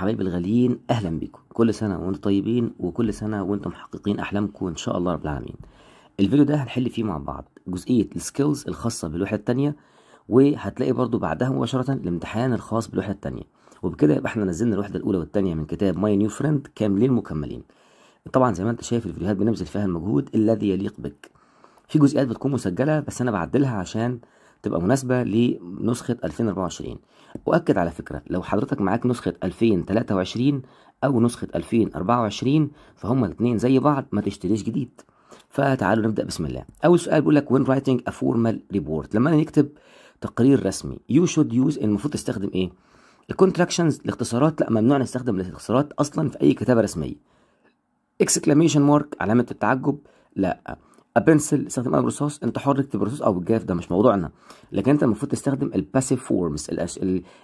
حبايب الغاليين اهلا بيكم كل سنه وانتم طيبين وكل سنه وانتم محققين احلامكم ان شاء الله رب العالمين الفيديو ده هنحل فيه مع بعض جزئيه السكيلز الخاصه بالوحده الثانيه وهتلاقي برضو بعدها مباشره الامتحان الخاص بالوحده الثانيه وبكده يبقى احنا نزلنا الوحده الاولى والثانيه من كتاب ماي نيو فريند كاملين مكملين طبعا زي ما انت شايف الفيديوهات بنبذل فيها المجهود الذي يليق بك في جزئيات بتكون مسجله بس انا بعدلها عشان تبقى مناسبة لنسخة 2024 وأكد على فكرة لو حضرتك معاك نسخة 2023 أو نسخة 2024 فهم الاثنين زي بعض ما تشتريش جديد فتعالوا نبدأ بسم الله أول سؤال بيقول لك when writing a formal report لما أنا نكتب تقرير رسمي you should use يعني المفروض تستخدم إيه الكونتراكشنز الاختصارات لا ممنوع نستخدم الاختصارات أصلا في أي كتابة رسمية اكسكلاميشن مارك علامة التعجب لا ابنسل استخدم اي رصاص انت حر تكتب رصاص او بالجاف ده مش موضوعنا لكن انت المفروض تستخدم الباسيف فورمز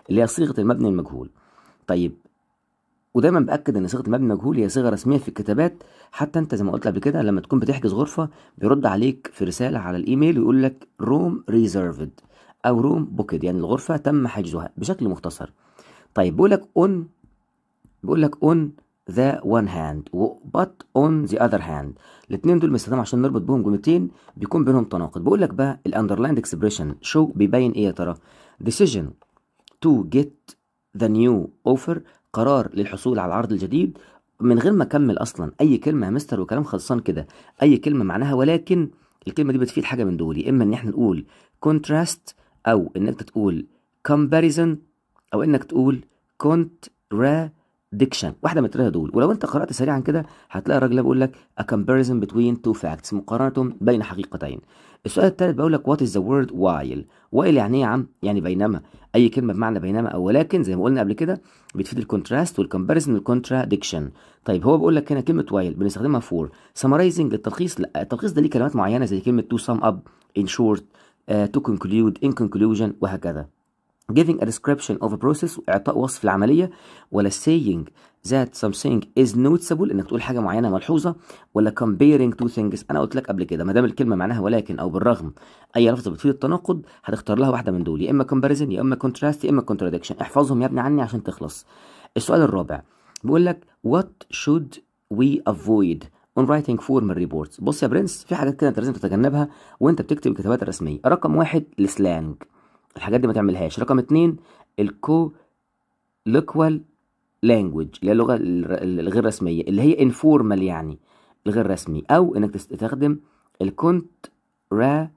اللي هي صيغه المبني المجهول طيب ودايما باكد ان صيغه المبني المجهول هي صيغه رسميه في الكتابات حتى انت زي ما قلت قبل كده لما تكون بتحجز غرفه بيرد عليك في رساله على الايميل ويقول لك روم ريزيرفد او روم بوكد يعني الغرفه تم حجزها بشكل مختصر طيب بيقول لك اون بيقول لك اون ذا وان هاند وبات اون ذا اذر هاند الاثنين دول بنستخدمهم عشان نربط بهم جملتين بيكون بينهم تناقض بقول لك بقى الاندرلايند اكسبريشن شو بيبين ايه يا ترى ديسيجن تو جيت ذا نيو اوفر قرار للحصول على العرض الجديد من غير ما اكمل اصلا اي كلمه يا مستر وكلام خلصان كده اي كلمه معناها ولكن الكلمه دي بتفيد حاجه من دول يا اما ان احنا نقول كونتراست او انك تقول كومباريزون او انك تقول contrast ديكشن واحده من الثلاثه دول ولو انت قرات سريعا كده هتلاقي الراجل ده بيقول لك a comparison between two facts مقارنه بين حقيقتين السؤال الثالث بيقول لك what is the word while while يعني ايه يا عم يعني بينما اي كلمه بمعنى بينما او ولكن زي ما قلنا قبل كده بتفيد الكونتراست والكمباريزن والكونتراديكشن طيب هو بيقول لك هنا كلمه while بنستخدمها فور سمرايزنج التلخيص لا التلخيص ده ليه كلمات معينه زي كلمه to sum up in short uh, to conclude in conclusion وهكذا giving a description of a process إعطاء وصف العملية ولا saying that something is noticeable إنك تقول حاجة معينة ملحوظة ولا comparing two things أنا قلت لك قبل كده ما دام الكلمة معناها ولكن أو بالرغم أي لفظ بتفيد التناقض هتختار لها واحدة من دول يا إما comparison يا إما contrast يا إما contradiction احفظهم يا ابني عني عشان تخلص السؤال الرابع بيقول لك what should we avoid on writing formal reports بص يا برنس في حاجات كده انت لازم تتجنبها وانت بتكتب الكتابات الرسميه رقم واحد السلانج الحاجات دي ما تعملهاش رقم اتنين الكو لوكوال لانجوج اللي هي اللغه الغير رسميه اللي هي انفورمال يعني الغير رسمي او انك تستخدم الكونت را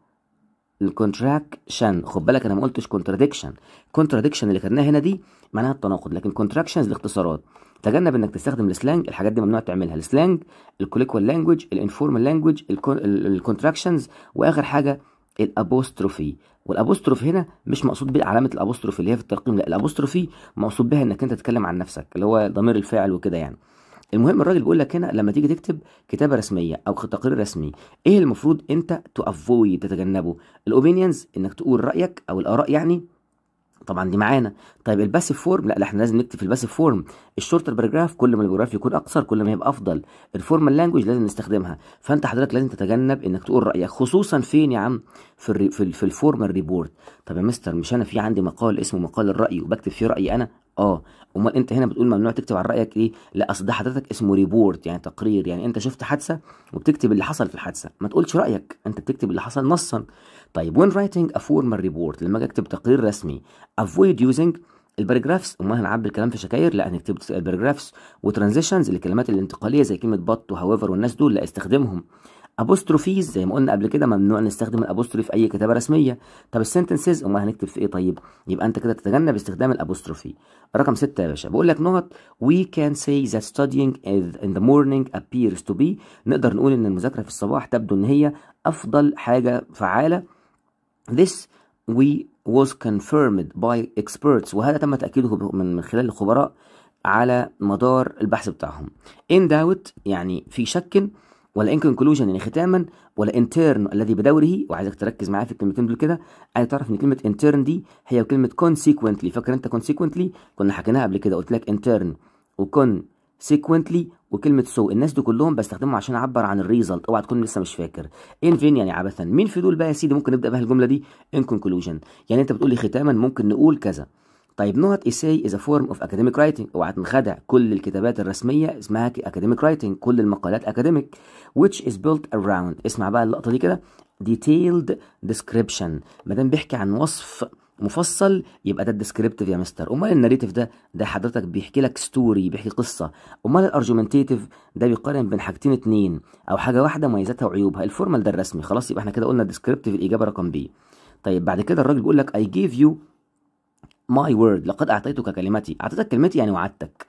الكونتراكشن خد بالك انا ما قلتش كونتراديكشن كونتراديكشن اللي خدناها هنا دي معناها التناقض لكن كونتراكشنز الاختصارات تجنب انك تستخدم السلانج الحاجات دي ممنوع تعملها السلانج الكوليكوال لانجوج الانفورمال لانجوج الكونتراكشنز واخر حاجه الابوستروفي والابوستروف هنا مش مقصود بيه علامه الابوستروف اللي هي في الترقيم لا الابوستروفي مقصود بها انك انت تتكلم عن نفسك اللي هو ضمير الفاعل وكده يعني المهم الراجل بيقول لك هنا لما تيجي تكتب كتابه رسميه او تقرير رسمي ايه المفروض انت تافوي تتجنبه الاوبينيونز انك تقول رايك او الاراء يعني طبعا دي معانا طيب الباسيف فورم لا, لا احنا لازم نكتب في الباسيف فورم الشورتر باراجراف كل ما البراجراف يكون اقصر كل ما يبقى افضل الفورمال لانجوج لازم نستخدمها فانت حضرتك لازم تتجنب انك تقول رايك خصوصا فين يا عم في الري في, في الفورمال ريبورت طب يا مستر مش انا في عندي مقال اسمه مقال الراي وبكتب فيه رايي انا اه امال انت هنا بتقول ممنوع تكتب عن رايك ايه لا اصل ده حضرتك اسمه ريبورت يعني تقرير يعني انت شفت حادثه وبتكتب اللي حصل في الحادثه ما تقولش رايك انت بتكتب اللي حصل نصا طيب وين رايتنج ا فورمال ريبورت لما اجي اكتب تقرير رسمي افويد يوزنج البارجرافس امال هنعبي الكلام في شكاير لا هنكتب البارجرافس وترانزيشنز الكلمات الانتقاليه زي كلمه بط وهاويفر والناس دول لا استخدمهم ابوستروفيز زي ما قلنا قبل كده ممنوع نستخدم الابوستروف في اي كتابه رسميه طب السنتنسز امال هنكتب في ايه طيب يبقى انت كده تتجنب استخدام الابوستروفي رقم ستة يا باشا بقول لك نقط we can say that studying in the morning appears to be نقدر نقول ان المذاكره في الصباح تبدو ان هي افضل حاجه فعاله this we was confirmed by experts وهذا تم تاكيده من خلال الخبراء على مدار البحث بتاعهم in doubt يعني في شك ولا ان كونكلوجن يعني ختاما والانترن الذي بدوره وعايزك تركز معايا في الكلمتين دول كده عايز تعرف ان كلمه انترن دي هي كلمه كونسيكونتلي فاكر انت كونسيكونتلي كنا حكيناها قبل كده قلت لك انترن وكون سيكونتلي وكلمه سو الناس دول كلهم بستخدمهم عشان اعبر عن الريزلت اوعى تكون لسه مش فاكر ان فين يعني عبثا مين في دول بقى يا سيدي ممكن نبدا بها الجمله دي ان كونكلوجن يعني انت بتقول لي ختاما ممكن نقول كذا طيب نوت إيساي از فورم اوف اكاديميك رايتنج اوعى تنخدع كل الكتابات الرسميه اسمها اكاديميك رايتنج كل المقالات اكاديميك which is built around اسمع بقى اللقطه دي كده detailed description ما دام بيحكي عن وصف مفصل يبقى ده الديسكريبتيف يا مستر امال الناريتيف ده ده حضرتك بيحكي لك ستوري بيحكي قصه امال الارجومنتيتيف ده بيقارن بين حاجتين اتنين او حاجه واحده مميزاتها وعيوبها الفورمال ده الرسمي خلاص يبقى احنا كده قلنا الديسكريبتيف الاجابه رقم بي طيب بعد كده الراجل بيقول لك I gave you ماي وورد لقد اعطيتك كلمتي اعطيتك كلمتي يعني وعدتك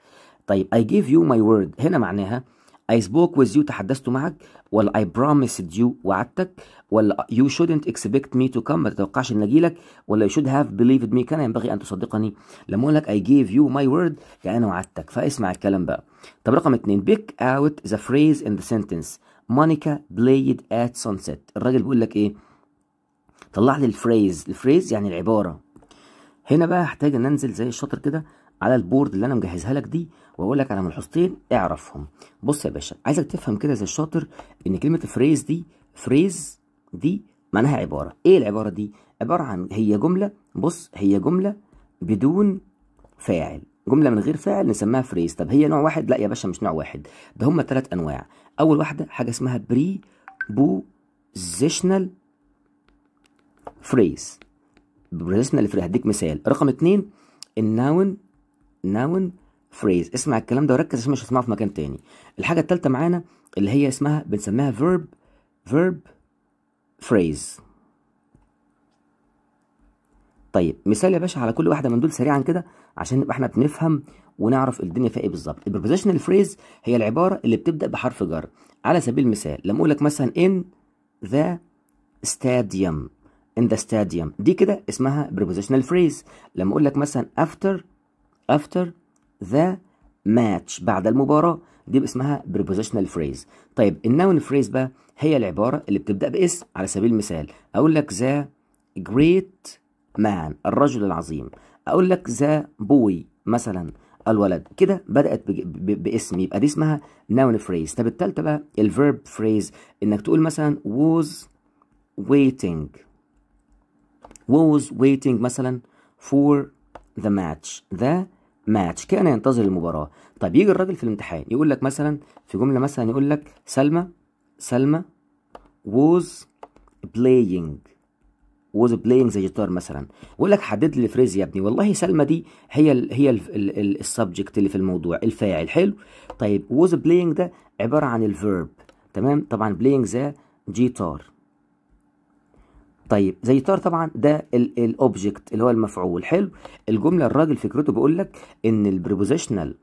طيب I gave you my word هنا معناها I spoke with you تحدثت معك ولا I promised you وعدتك ولا you shouldn't expect me to come ما تتوقعش ان اجيلك ولا you should have believed me كان ينبغي ان تصدقني لما اقول لك I gave you my word يعني انا وعدتك فاسمع الكلام بقى طب رقم اثنين pick out the phrase in the sentence مونيكا بلايد at sunset الراجل بيقول لك ايه طلع لي الفريز الفريز يعني العباره هنا بقى هحتاج ان انزل زي الشاطر كده على البورد اللي انا مجهزها لك دي واقول لك على ملحوظتين اعرفهم بص يا باشا عايزك تفهم كده زي الشاطر ان كلمه فريز دي فريز دي معناها عباره ايه العباره دي عباره عن هي جمله بص هي جمله بدون فاعل جمله من غير فاعل نسميها فريز طب هي نوع واحد لا يا باشا مش نوع واحد ده هم ثلاث انواع اول واحده حاجه اسمها بري بوزيشنال فريز بريليشنال فريز هديك مثال رقم اتنين الناون ناون فريز اسمع الكلام ده وركز عشان مش هتسمعه في مكان تاني الحاجة التالتة معانا اللي هي اسمها بنسميها فيرب فيرب فريز طيب مثال يا باشا على كل واحده من دول سريعا كده عشان نبقى احنا بنفهم ونعرف الدنيا فيها ايه بالظبط البروبوزيشنال فريز هي العباره اللي بتبدا بحرف جر على سبيل المثال لما اقول لك مثلا ان ذا ستاديوم in the stadium دي كده اسمها prepositional phrase لما اقول لك مثلا after after the match بعد المباراة دي اسمها prepositional phrase طيب النون phrase بقى هي العبارة اللي بتبدأ باسم على سبيل المثال أقول لك the great man الرجل العظيم أقول لك the boy مثلا الولد كده بدأت باسم يبقى دي اسمها noun phrase طب التالتة بقى الverb phrase إنك تقول مثلا was waiting was waiting مثلا for the match the match كان ينتظر المباراة طب يجي الراجل في الامتحان يقول لك مثلا في جملة مثلا يقول لك سلمى سلمى was playing was playing the guitar مثلا يقول لك حدد لي الفريز يا ابني والله سلمى دي هي الـ هي السبجكت اللي في الموضوع الفاعل حلو طيب was playing ده عبارة عن الفيرب تمام طبعا playing ذا جيتار طيب زي طار طبعا ده الاوبجكت اللي هو المفعول حلو الجمله الراجل فكرته بيقول لك ان البريبوزيشنال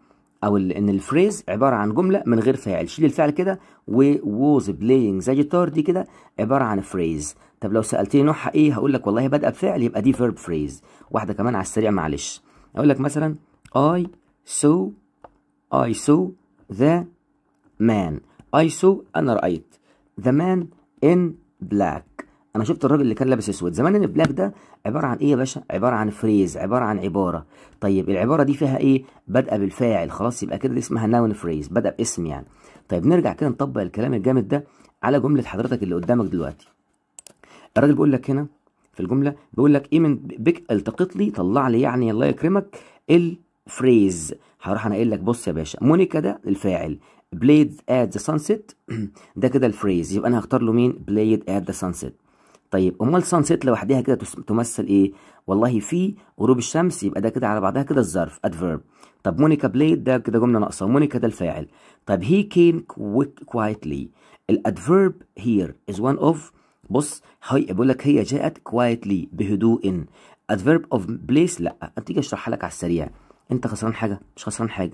او ان الفريز عباره عن جمله من غير فاعل شيل الفعل كده ووز بلاينج زي جيتار دي كده عباره عن فريز طب لو سالتني نوعها ايه هقول لك والله بادئه بفعل يبقى دي فيرب فريز واحده كمان على السريع معلش اقول لك مثلا اي سو اي سو ذا مان اي سو أنا رأيت ذا مان ان بلاك انا شفت الراجل اللي كان لابس اسود زمان البلاك ده عباره عن ايه يا باشا عباره عن فريز عباره عن عباره طيب العباره دي فيها ايه بادئه بالفاعل خلاص يبقى كده دي اسمها ناون فريز بادئه باسم يعني طيب نرجع كده نطبق الكلام الجامد ده على جمله حضرتك اللي قدامك دلوقتي الراجل بيقول لك هنا في الجمله بيقول لك ايه من بك التقط لي طلع لي يعني الله يكرمك الفريز هروح انا قايل لك بص يا باشا مونيكا ده الفاعل بليد ات ذا سانسيت ده كده الفريز يبقى انا هختار له مين بليد ات ذا سانسيت طيب امال سيت لوحدها كده تمثل ايه والله في غروب الشمس يبقى ده كده على بعضها كده الظرف ادفيرب طب مونيكا بليد ده كده جمله ناقصه مونيكا ده الفاعل طب هي كيم كوايتلي الادفيرب هير از وان اوف بص هي بيقول لك هي جاءت كوايتلي بهدوء ادفيرب اوف بليس لا انت اشرحها لك على السريع انت خسران حاجه مش خسران حاجه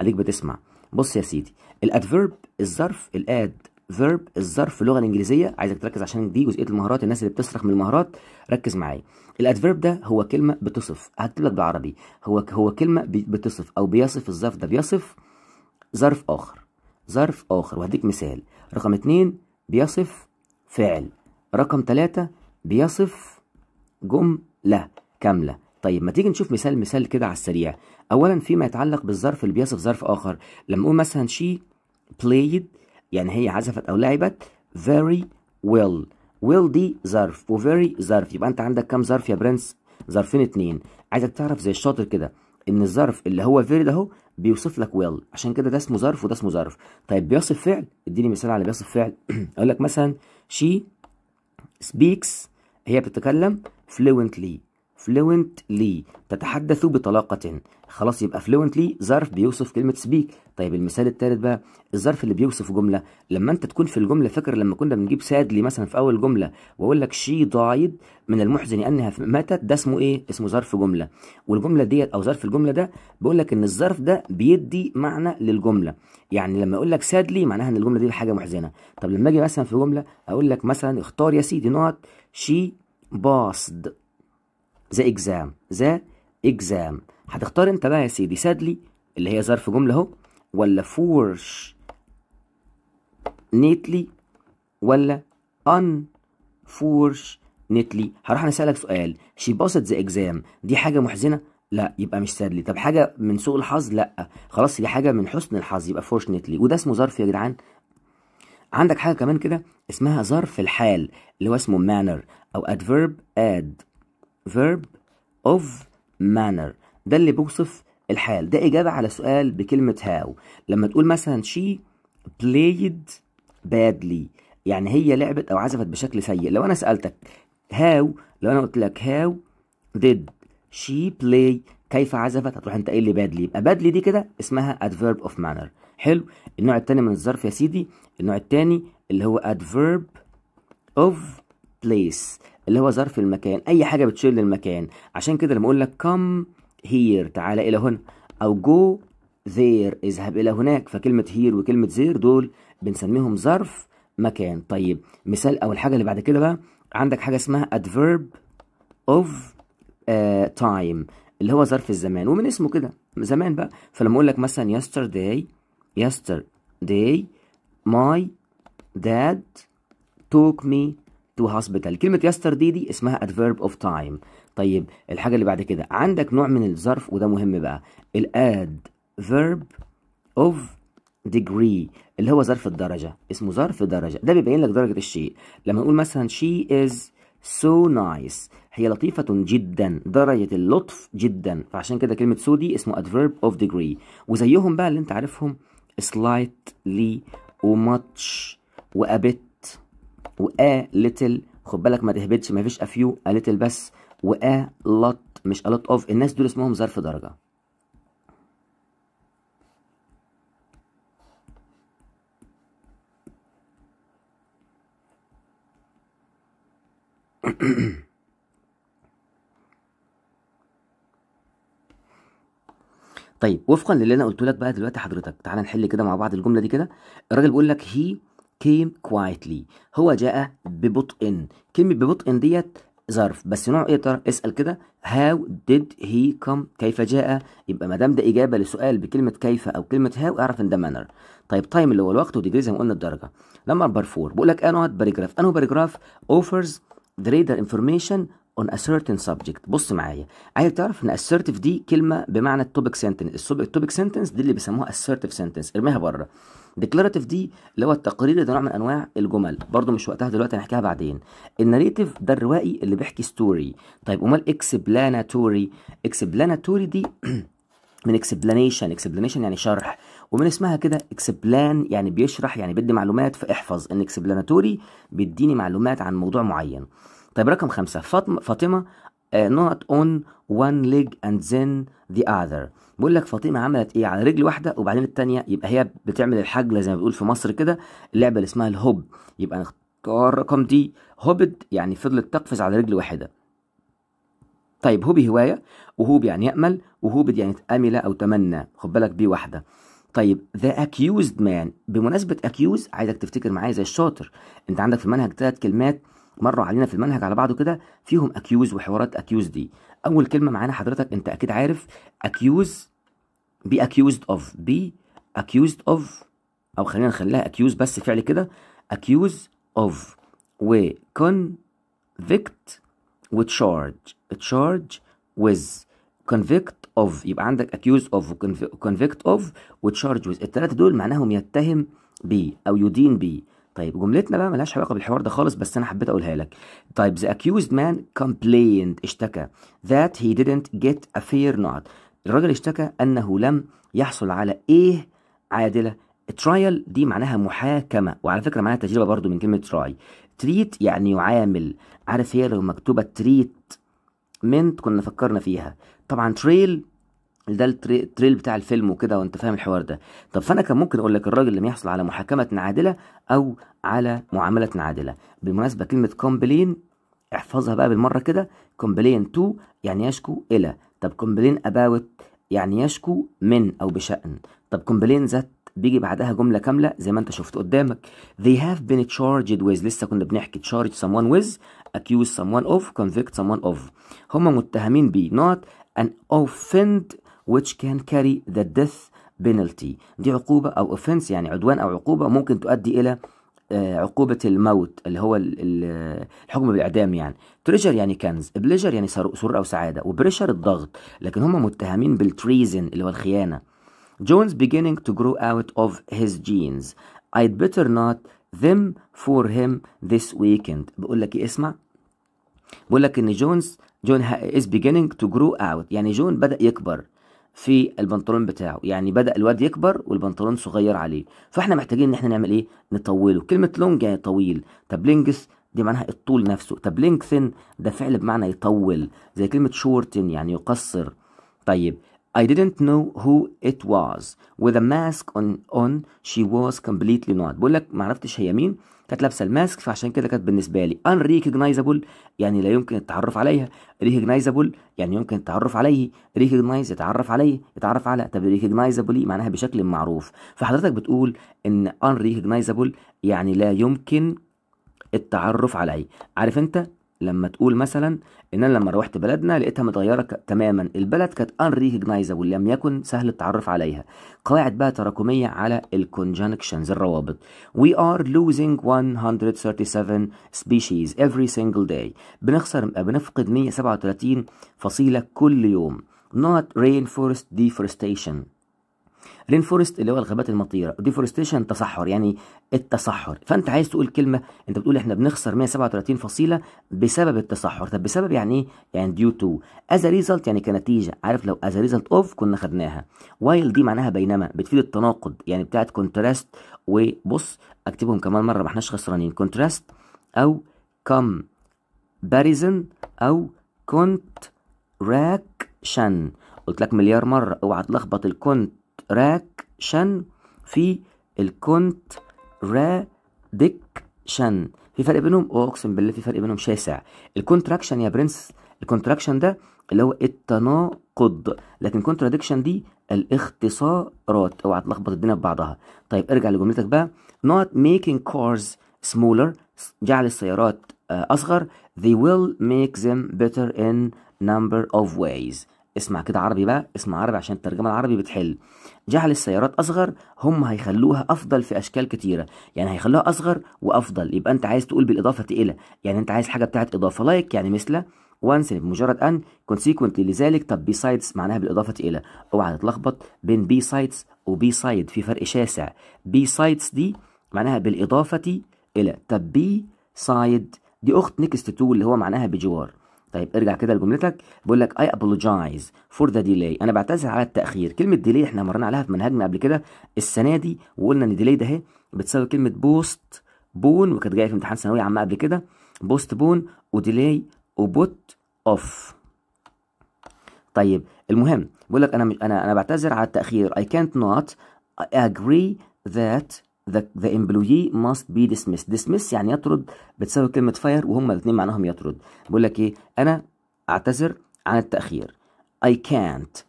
عليك بتسمع بص يا سيدي الادفيرب الظرف الاد فيرب الظرف في اللغه الانجليزيه عايزك تركز عشان دي جزئيه المهارات الناس اللي بتصرخ من المهارات ركز معايا الادفيرب ده هو كلمه بتصف هكتب لك بالعربي هو هو كلمه بتصف او بيصف الظرف ده بيصف ظرف اخر ظرف اخر وهديك مثال رقم اتنين بيصف فعل رقم تلاتة بيصف جمله كامله طيب ما تيجي نشوف مثال مثال كده على السريع اولا فيما يتعلق بالظرف اللي بيصف ظرف اخر لما اقول مثلا شي played يعني هي عزفت أو لعبت very well will دي ظرف وفيري ظرف يبقى انت عندك كام ظرف يا برنس ظرفين اتنين عايزك تعرف زي الشاطر كده ان الظرف اللي هو فيري ده هو بيوصف لك will عشان كده ده اسمه ظرف وده اسمه ظرف طيب بيصف فعل اديني مثال على بيصف فعل اقول لك مثلا she speaks هي بتتكلم fluently fluently تتحدث بطلاقة خلاص يبقى fluently ظرف بيوصف كلمة سبيك طيب المثال الثالث بقى الظرف اللي بيوصف جملة لما انت تكون في الجملة فاكر لما كنا بنجيب سادلي مثلا في أول جملة وأقول لك شي ضايد من المحزن أنها ماتت ده اسمه إيه؟ اسمه ظرف جملة والجملة ديت أو ظرف الجملة ده بقول لك إن الظرف ده بيدي معنى للجملة يعني لما أقول لك سادلي معناها إن الجملة دي حاجة محزنة طب لما أجي مثلا في جملة أقول لك مثلا اختار يا سيدي نقط شي باصد ذا اكزام ذا اكزام هتختار انت بقى يا سيدي سادلي اللي هي ظرف جمله اهو ولا فورش نيتلي ولا ان فورش نيتلي هروح انا اسالك سؤال شي باصت ذا اكزام دي حاجه محزنه لا يبقى مش سادلي طب حاجه من سوء الحظ لا خلاص دي حاجه من حسن الحظ يبقى فورش نيتلي وده اسمه ظرف يا جدعان عندك حاجه كمان كده اسمها ظرف الحال اللي هو اسمه مانر او adverb add verb of manner ده اللي بيوصف الحال ده إجابة على سؤال بكلمة how لما تقول مثلا she played badly يعني هي لعبت أو عزفت بشكل سيء لو أنا سألتك how لو أنا قلت لك how did she play كيف عزفت هتروح انت قايل لي badly يبقى badly دي كده اسمها adverb of manner حلو النوع التاني من الظرف يا سيدي النوع التاني اللي هو adverb of place اللي هو ظرف المكان اي حاجه بتشير للمكان عشان كده لما اقول لك come here تعال الى هنا او go there اذهب الى هناك فكلمه here وكلمه there دول بنسميهم ظرف مكان طيب مثال اول حاجه اللي بعد كده بقى عندك حاجه اسمها adverb of uh, time اللي هو ظرف الزمان ومن اسمه كده زمان بقى فلما اقول لك مثلا yesterday yesterday my dad took me تو هوسبيتال كلمة يستر دي اسمها ادفيرب اوف تايم طيب الحاجة اللي بعد كده عندك نوع من الظرف وده مهم بقى الاد فيرب اوف ديجري اللي هو ظرف الدرجة اسمه ظرف درجة ده بيبين لك درجة الشيء لما نقول مثلا شي از سو نايس هي لطيفة جدا درجة اللطف جدا فعشان كده كلمة سو دي اسمه ادفيرب اوف ديجري وزيهم بقى اللي انت عارفهم سلايتلي وماتش وابت و a ليتل خد بالك ما تهبدش ما فيش a little بس و a lot مش الوت اوف الناس دول اسمهم ظرف درجه طيب وفقا للي انا قلت لك بقى دلوقتي حضرتك تعال نحل كده مع بعض الجمله دي كده الراجل بيقول لك هي came quietly هو جاء ببطء كلمة ببطء ديت ظرف بس نوع ايه ترى اسال كده هاو ديد هي كم كيف جاء يبقى ما دام ده اجابه لسؤال بكلمه كيف او كلمه هاو اعرف ان ده مانر طيب تايم اللي هو الوقت ودي زي ما قلنا الدرجه لما نمبر 4 بقول لك انه باراجراف انه باراجراف اوفرز ذا reader انفورميشن on a certain subject بص معايا عايز تعرف ان assertive دي كلمه بمعنى التوبك سنتنس التوبك سنتنس دي اللي بيسموها assertive سنتنس ارميها بره ديكلاراتيف دي اللي هو التقرير ده نوع من انواع الجمل برضو مش وقتها دلوقتي هنحكيها بعدين الناريتيف ده الروائي اللي بيحكي ستوري طيب امال اكسبلاناتوري اكسبلاناتوري دي من اكسبلانيشن اكسبلانيشن يعني شرح ومن اسمها كده اكسبلان يعني بيشرح يعني بيدي معلومات فاحفظ ان اكسبلاناتوري بيديني معلومات عن موضوع معين طيب رقم خمسة فاطمة فاطمة نوت اون وان ليج اند ذن ذا اذر بيقول لك فاطمه عملت ايه على رجل واحده وبعدين الثانيه يبقى هي بتعمل الحجله زي ما بيقول في مصر كده اللعبه اللي اسمها الهوب يبقى نختار رقم دي هوبد يعني فضلت تقفز على رجل واحده طيب هوبي هوايه وهوب يعني يامل وهوبد يعني امل او تمنى خد بالك بيه واحده طيب ذا اكيوزد مان بمناسبه اكيوز عايزك تفتكر معايا زي الشاطر انت عندك في المنهج ثلاث كلمات مروا علينا في المنهج على بعضه كده فيهم اكيوز وحوارات اكيوز دي اول كلمه معانا حضرتك انت اكيد عارف accuse be accused of be accused of او خلينا نخليها accuse بس فعل كده accuse of و convict و charge charge with convict of يبقى عندك accuse of و convict of و charge with الثلاثه دول معناهم يتهم بيه او يدين بيه طيب جملتنا بقى ملهاش علاقه بالحوار ده خالص بس انا حبيت اقولها لك طيب the accused man complained اشتكى that he didn't get a fair not الراجل اشتكى انه لم يحصل على ايه عادله ترايل دي معناها محاكمه وعلى فكره معناها تجربه برضو من كلمه تراي تريت يعني يعامل عارف هي لو مكتوبه تريت منت كنا فكرنا فيها طبعا تريل ده التريل بتاع الفيلم وكده وانت فاهم الحوار ده طب فانا كان ممكن اقول لك الراجل لم يحصل على محاكمه عادله او على معامله عادله بالمناسبه كلمه كومبلين احفظها بقى بالمره كده كومبلين تو يعني يشكو الى طب كومبلين اباوت يعني يشكو من او بشان طب كومبلين ذات بيجي بعدها جمله كامله زي ما انت شفت قدامك they have been charged with لسه كنا بنحكي charge someone with accuse someone of convict someone of هم متهمين ب not an offend which can carry the death penalty دي عقوبة أو offense يعني عدوان أو عقوبة ممكن تؤدي إلى آه، عقوبة الموت اللي هو الحكم بالإعدام يعني تريجر يعني كنز بليجر يعني سرور أو سعادة وبريشر الضغط لكن هم متهمين بالتريزن اللي هو الخيانة جونز beginning to grow out of his genes I'd better not them for him this weekend بقول لك إيه، اسمع بقول لك إن جونز جون is beginning to grow out يعني جون بدأ يكبر في البنطلون بتاعه يعني بدأ الواد يكبر والبنطلون صغير عليه فاحنا محتاجين ان احنا نعمل ايه نطوله كلمة لونج يعني طويل طب لينجس دي معناها الطول نفسه طب لينكثن ده فعل بمعنى يطول زي كلمة شورتن يعني يقصر طيب I didn't know who it was with a mask on on she was completely not بقول لك ما عرفتش هي مين كانت لابسه الماسك فعشان كده كانت بالنسبه لي ان ريكوجنايزابل يعني لا يمكن التعرف عليها ريكوجنايزابل يعني يمكن التعرف عليه ريكوجنايز يتعرف عليه يتعرف على طب ريكوجنايزابل معناها بشكل معروف فحضرتك بتقول ان ان ريكوجنايزابل يعني لا يمكن التعرف عليه عارف انت لما تقول مثلا ان انا لما روحت بلدنا لقيتها متغيره تماما البلد كانت انريكجنايزابل لم يكن سهل التعرف عليها قواعد بقى تراكميه على الكونجنكشنز الروابط we are losing 137 species every single day بنخسر بنفقد 137 فصيله كل يوم not rainforest deforestation رين فورست اللي هو الغابات المطيره ديفورستيشن تصحر يعني التصحر فانت عايز تقول كلمه انت بتقول احنا بنخسر 137 فصيله بسبب التصحر طب بسبب يعني ايه يعني ديو تو از ريزلت يعني كنتيجه عارف لو از ريزلت اوف كنا خدناها وايل دي معناها بينما بتفيد التناقض يعني بتاعت كونتراست وبص اكتبهم كمان مره ما احناش خسرانين كونتراست او كم باريزن او كونت راكشن قلت لك مليار مره اوعى تلخبط الكونت راكشن في الكونت رادكشن في فرق بينهم اقسم بالله في فرق بينهم شاسع الكونتراكشن يا برنس الكونتراكشن ده اللي هو التناقض لكن كونترادكشن دي الاختصارات اوعى تلخبط الدنيا ببعضها طيب ارجع لجملتك بقى not making cars smaller جعل السيارات آه، اصغر they will make them better in number of ways اسمع كده عربي بقى اسمع عربي عشان الترجمة العربي بتحل جعل السيارات أصغر هم هيخلوها أفضل في أشكال كتيرة يعني هيخلوها أصغر وأفضل يبقى أنت عايز تقول بالإضافة تقيلة يعني أنت عايز حاجة بتاعت إضافة لايك يعني مثل وانس بمجرد أن كونسيكونتلي لذلك طب بي سايدز معناها بالإضافة إلى اوعى تتلخبط بين بي سايدز وبي سايد في فرق شاسع بي سايدز دي معناها بالإضافة إلى طب بي سايد دي أخت نيكست تو اللي هو معناها بجوار طيب ارجع كده لجملتك بقول لك اي ابولوجايز فور ذا ديلي انا بعتذر على التاخير كلمه ديلي احنا مرينا عليها في منهجنا قبل كده السنه دي وقلنا ان ديلي ده اهي بتساوي كلمه بوست بون وكانت جايه في امتحان ثانويه عامه قبل كده بوست بون وديلي وبوت اوف طيب المهم بقول لك انا انا انا بعتذر على التاخير اي كانت نوت اجري ذات the, the employee must be dismissed dismiss يعني يطرد بتساوي كلمة fire وهما الاثنين معناهم يطرد بيقول لك ايه انا اعتذر عن التأخير I can't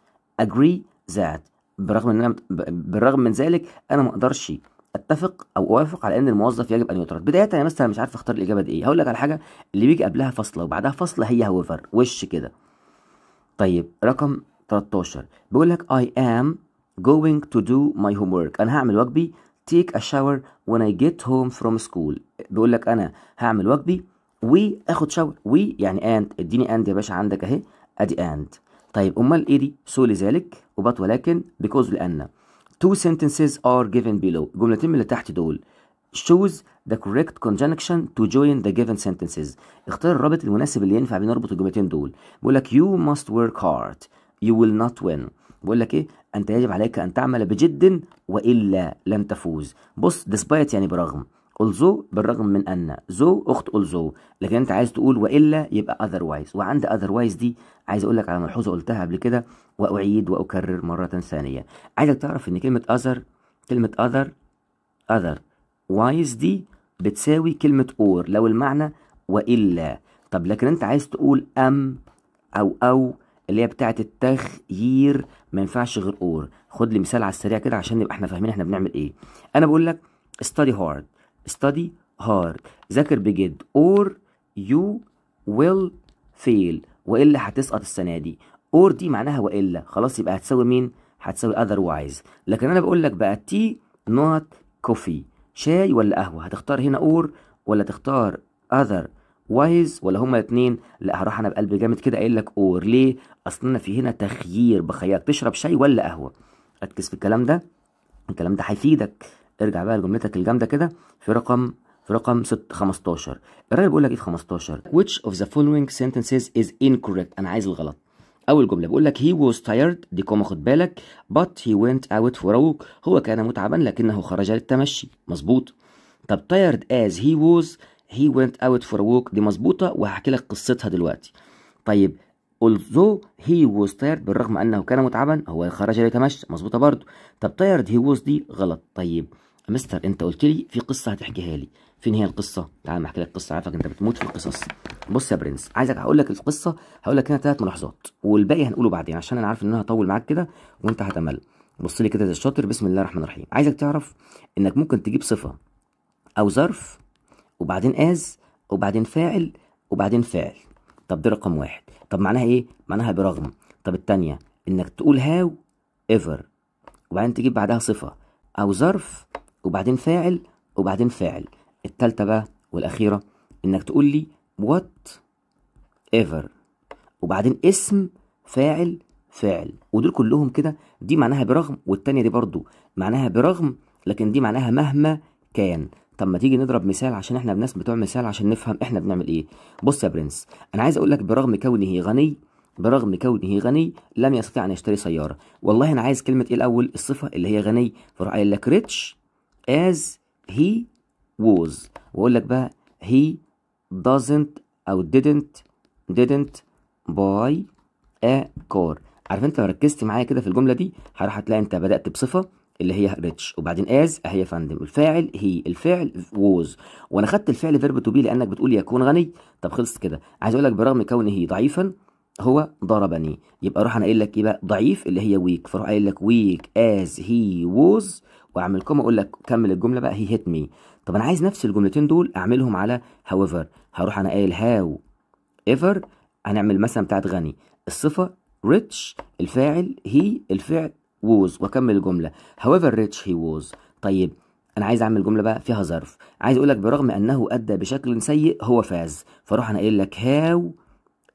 agree that بالرغم ان انا بالرغم من ذلك انا ما اقدرش اتفق او اوافق على ان الموظف يجب ان يطرد بدايه انا مثلا مش عارف اختار الاجابه دي ايه هقول لك على حاجه اللي بيجي قبلها فصلة وبعدها فصلة هي هوفر وش كده طيب رقم 13 بيقول لك I am going to do my homework انا هعمل واجبي take a shower when I get home from school بيقول لك انا هعمل واجبي واخد شاور وي يعني اند اديني اند يا باشا عندك اهي ادي اند طيب امال ايه دي؟ سو لذلك وبات ولكن بيكوز لان تو sentences ار جيفن بيلو الجملتين من اللي تحت دول شوز ذا كوريكت conjunction تو جوين ذا جيفن sentences اختار الرابط المناسب اللي ينفع بين اربط الجملتين دول بيقول لك يو must ورك hard يو ويل نوت وين بيقول لك ايه انت يجب عليك ان تعمل بجد والا لن تفوز بص ديسبايت يعني برغم الزو بالرغم من ان ذو اخت الزو لكن انت عايز تقول والا يبقى otherwise وعند otherwise دي عايز اقول لك على ملحوظه قلتها قبل كده واعيد واكرر مره ثانيه عايزك تعرف ان كلمه other كلمه other اذر وايز دي بتساوي كلمه اور لو المعنى والا طب لكن انت عايز تقول ام او او اللي هي بتاعه التخيير ما ينفعش غير اور خد لي مثال على السريع كده عشان نبقى احنا فاهمين احنا بنعمل ايه انا بقول لك study hard study hard ذاكر بجد or you will fail والا هتسقط السنه دي اور دي معناها والا خلاص يبقى هتساوي مين هتساوي otherwise لكن انا بقول لك بقى تي نوت كوفي شاي ولا قهوه هتختار هنا اور ولا تختار other وايز ولا هما الاثنين لا هروح انا بقلب جامد كده قايل لك اور ليه اصل انا في هنا تخيير بخيار تشرب شاي ولا قهوه ركز في الكلام ده الكلام ده هيفيدك ارجع بقى لجملتك الجامده كده في رقم في رقم 6 15 الراجل بيقول لك ايه في 15 which of the following sentences is incorrect انا عايز الغلط اول جمله بيقول لك he was tired دي كوما خد بالك but he went out for a walk هو كان متعبا لكنه خرج للتمشي مظبوط طب tired as he was هي ونت اوت فور ووك دي مظبوطة وهحكي لك قصتها دلوقتي طيب although he was tired بالرغم أنه كان متعبا هو خرج ليتمشى مظبوطة برضو طب tired he was دي غلط طيب مستر انت قلت لي في قصة هتحكيها لي فين هي القصة؟ تعال احكي لك قصة عارفك انت بتموت في القصص بص يا برنس عايزك هقول لك القصة هقول لك هنا ثلاث ملاحظات والباقي هنقوله بعدين عشان انا عارف ان انا هطول معاك كده وانت هتمل بص لي كده زي الشاطر بسم الله الرحمن الرحيم عايزك تعرف انك ممكن تجيب صفة او ظرف وبعدين as وبعدين فاعل وبعدين فعل طب دي رقم واحد طب معناها ايه معناها برغم طب التانية انك تقول هاو ايفر وبعدين تجيب بعدها صفة او ظرف وبعدين فاعل وبعدين فاعل التالتة بقى والاخيرة انك تقول لي وات ايفر وبعدين اسم فاعل فاعل ودول كلهم كده دي معناها برغم والتانية دي برضو معناها برغم لكن دي معناها مهما كان طب ما تيجي نضرب مثال عشان احنا الناس بتوع مثال عشان نفهم احنا بنعمل ايه بص يا برنس انا عايز اقول لك برغم كونه غني برغم كونه غني لم يستطيع ان يشتري سياره والله انا عايز كلمه ايه الاول الصفه اللي هي غني فراح قايل لك ريتش از هي ووز واقول لك بقى هي doesn't او didn't didn't buy a car عارف انت لو ركزت معايا كده في الجمله دي هتلاقي انت بدات بصفه اللي هي ريتش وبعدين از اهي يا فندم الفاعل هي الفعل ووز وانا خدت الفعل فيرب تو بي لانك بتقول يكون غني طب خلصت كده عايز اقول لك برغم كونه هي ضعيفا هو ضربني يبقى اروح انا قايل لك ايه بقى ضعيف اللي هي ويك فاروح قايل لك ويك از هي ووز واعمل كوم اقول لك كمل الجمله بقى هي هيت مي طب انا عايز نفس الجملتين دول اعملهم على هاويفر هروح انا قايل هاو ايفر هنعمل مثلا بتاعت غني الصفه ريتش الفاعل هي الفعل was واكمل الجمله however rich he was طيب انا عايز اعمل جمله بقى فيها ظرف عايز اقول لك برغم انه ادى بشكل سيء هو فاز فاروح انا قايل لك هاو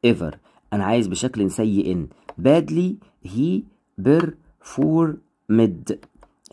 ايفر انا عايز بشكل سيء badly he performed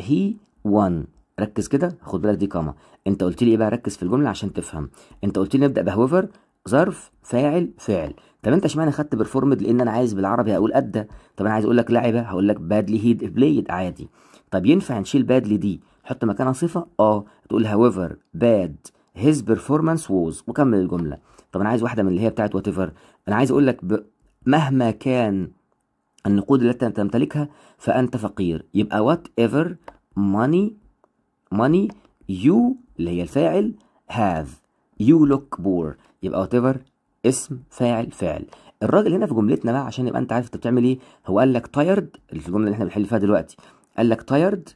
he won ركز كده خد بالك دي كاما انت قلت لي ايه بقى ركز في الجمله عشان تفهم انت قلت لي نبدا بهوفر ظرف فاعل فعل طب انت اشمعنى خدت بيرفورمد لان انا عايز بالعربي هقول ادى طب انا عايز اقول لك لعبه هقول لك بادلي هيد بلايد عادي طب ينفع نشيل بادلي دي نحط مكانها صفه اه تقول هاويفر باد هيز بيرفورمانس ووز وكمل الجمله طب انا عايز واحده من اللي هي بتاعت وات ايفر انا عايز اقول لك ب... مهما كان النقود التي تمتلكها فانت فقير يبقى وات ايفر ماني ماني يو اللي هي الفاعل هاف يو لوك بور يبقى وات ايفر اسم فاعل فعل الراجل هنا في جملتنا بقى عشان يبقى انت عارف انت بتعمل ايه هو قال لك تايرد الجمله اللي احنا بنحل فيها دلوقتي قال لك تايرد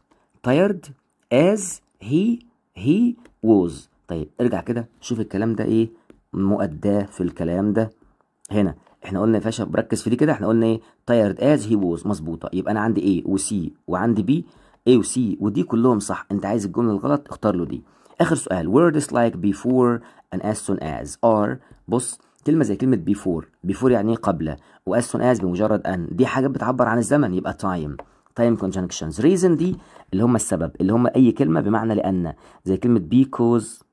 تايرد از هي هي ووز طيب ارجع كده شوف الكلام ده ايه مؤداه في الكلام ده هنا احنا قلنا يا باشا بركز في دي كده احنا قلنا ايه تايرد از هي ووز مظبوطه يبقى انا عندي ايه وسي وعندي بي ايه وسي ودي كلهم صح انت عايز الجمله الغلط اختار له دي اخر سؤال words like before and as soon as are بص كلمة زي كلمة before before يعني قبل و as soon as بمجرد أن دي حاجات بتعبر عن الزمن يبقى time time conjunctions reason دي اللي هم السبب اللي هم أي كلمة بمعنى لأن زي كلمة because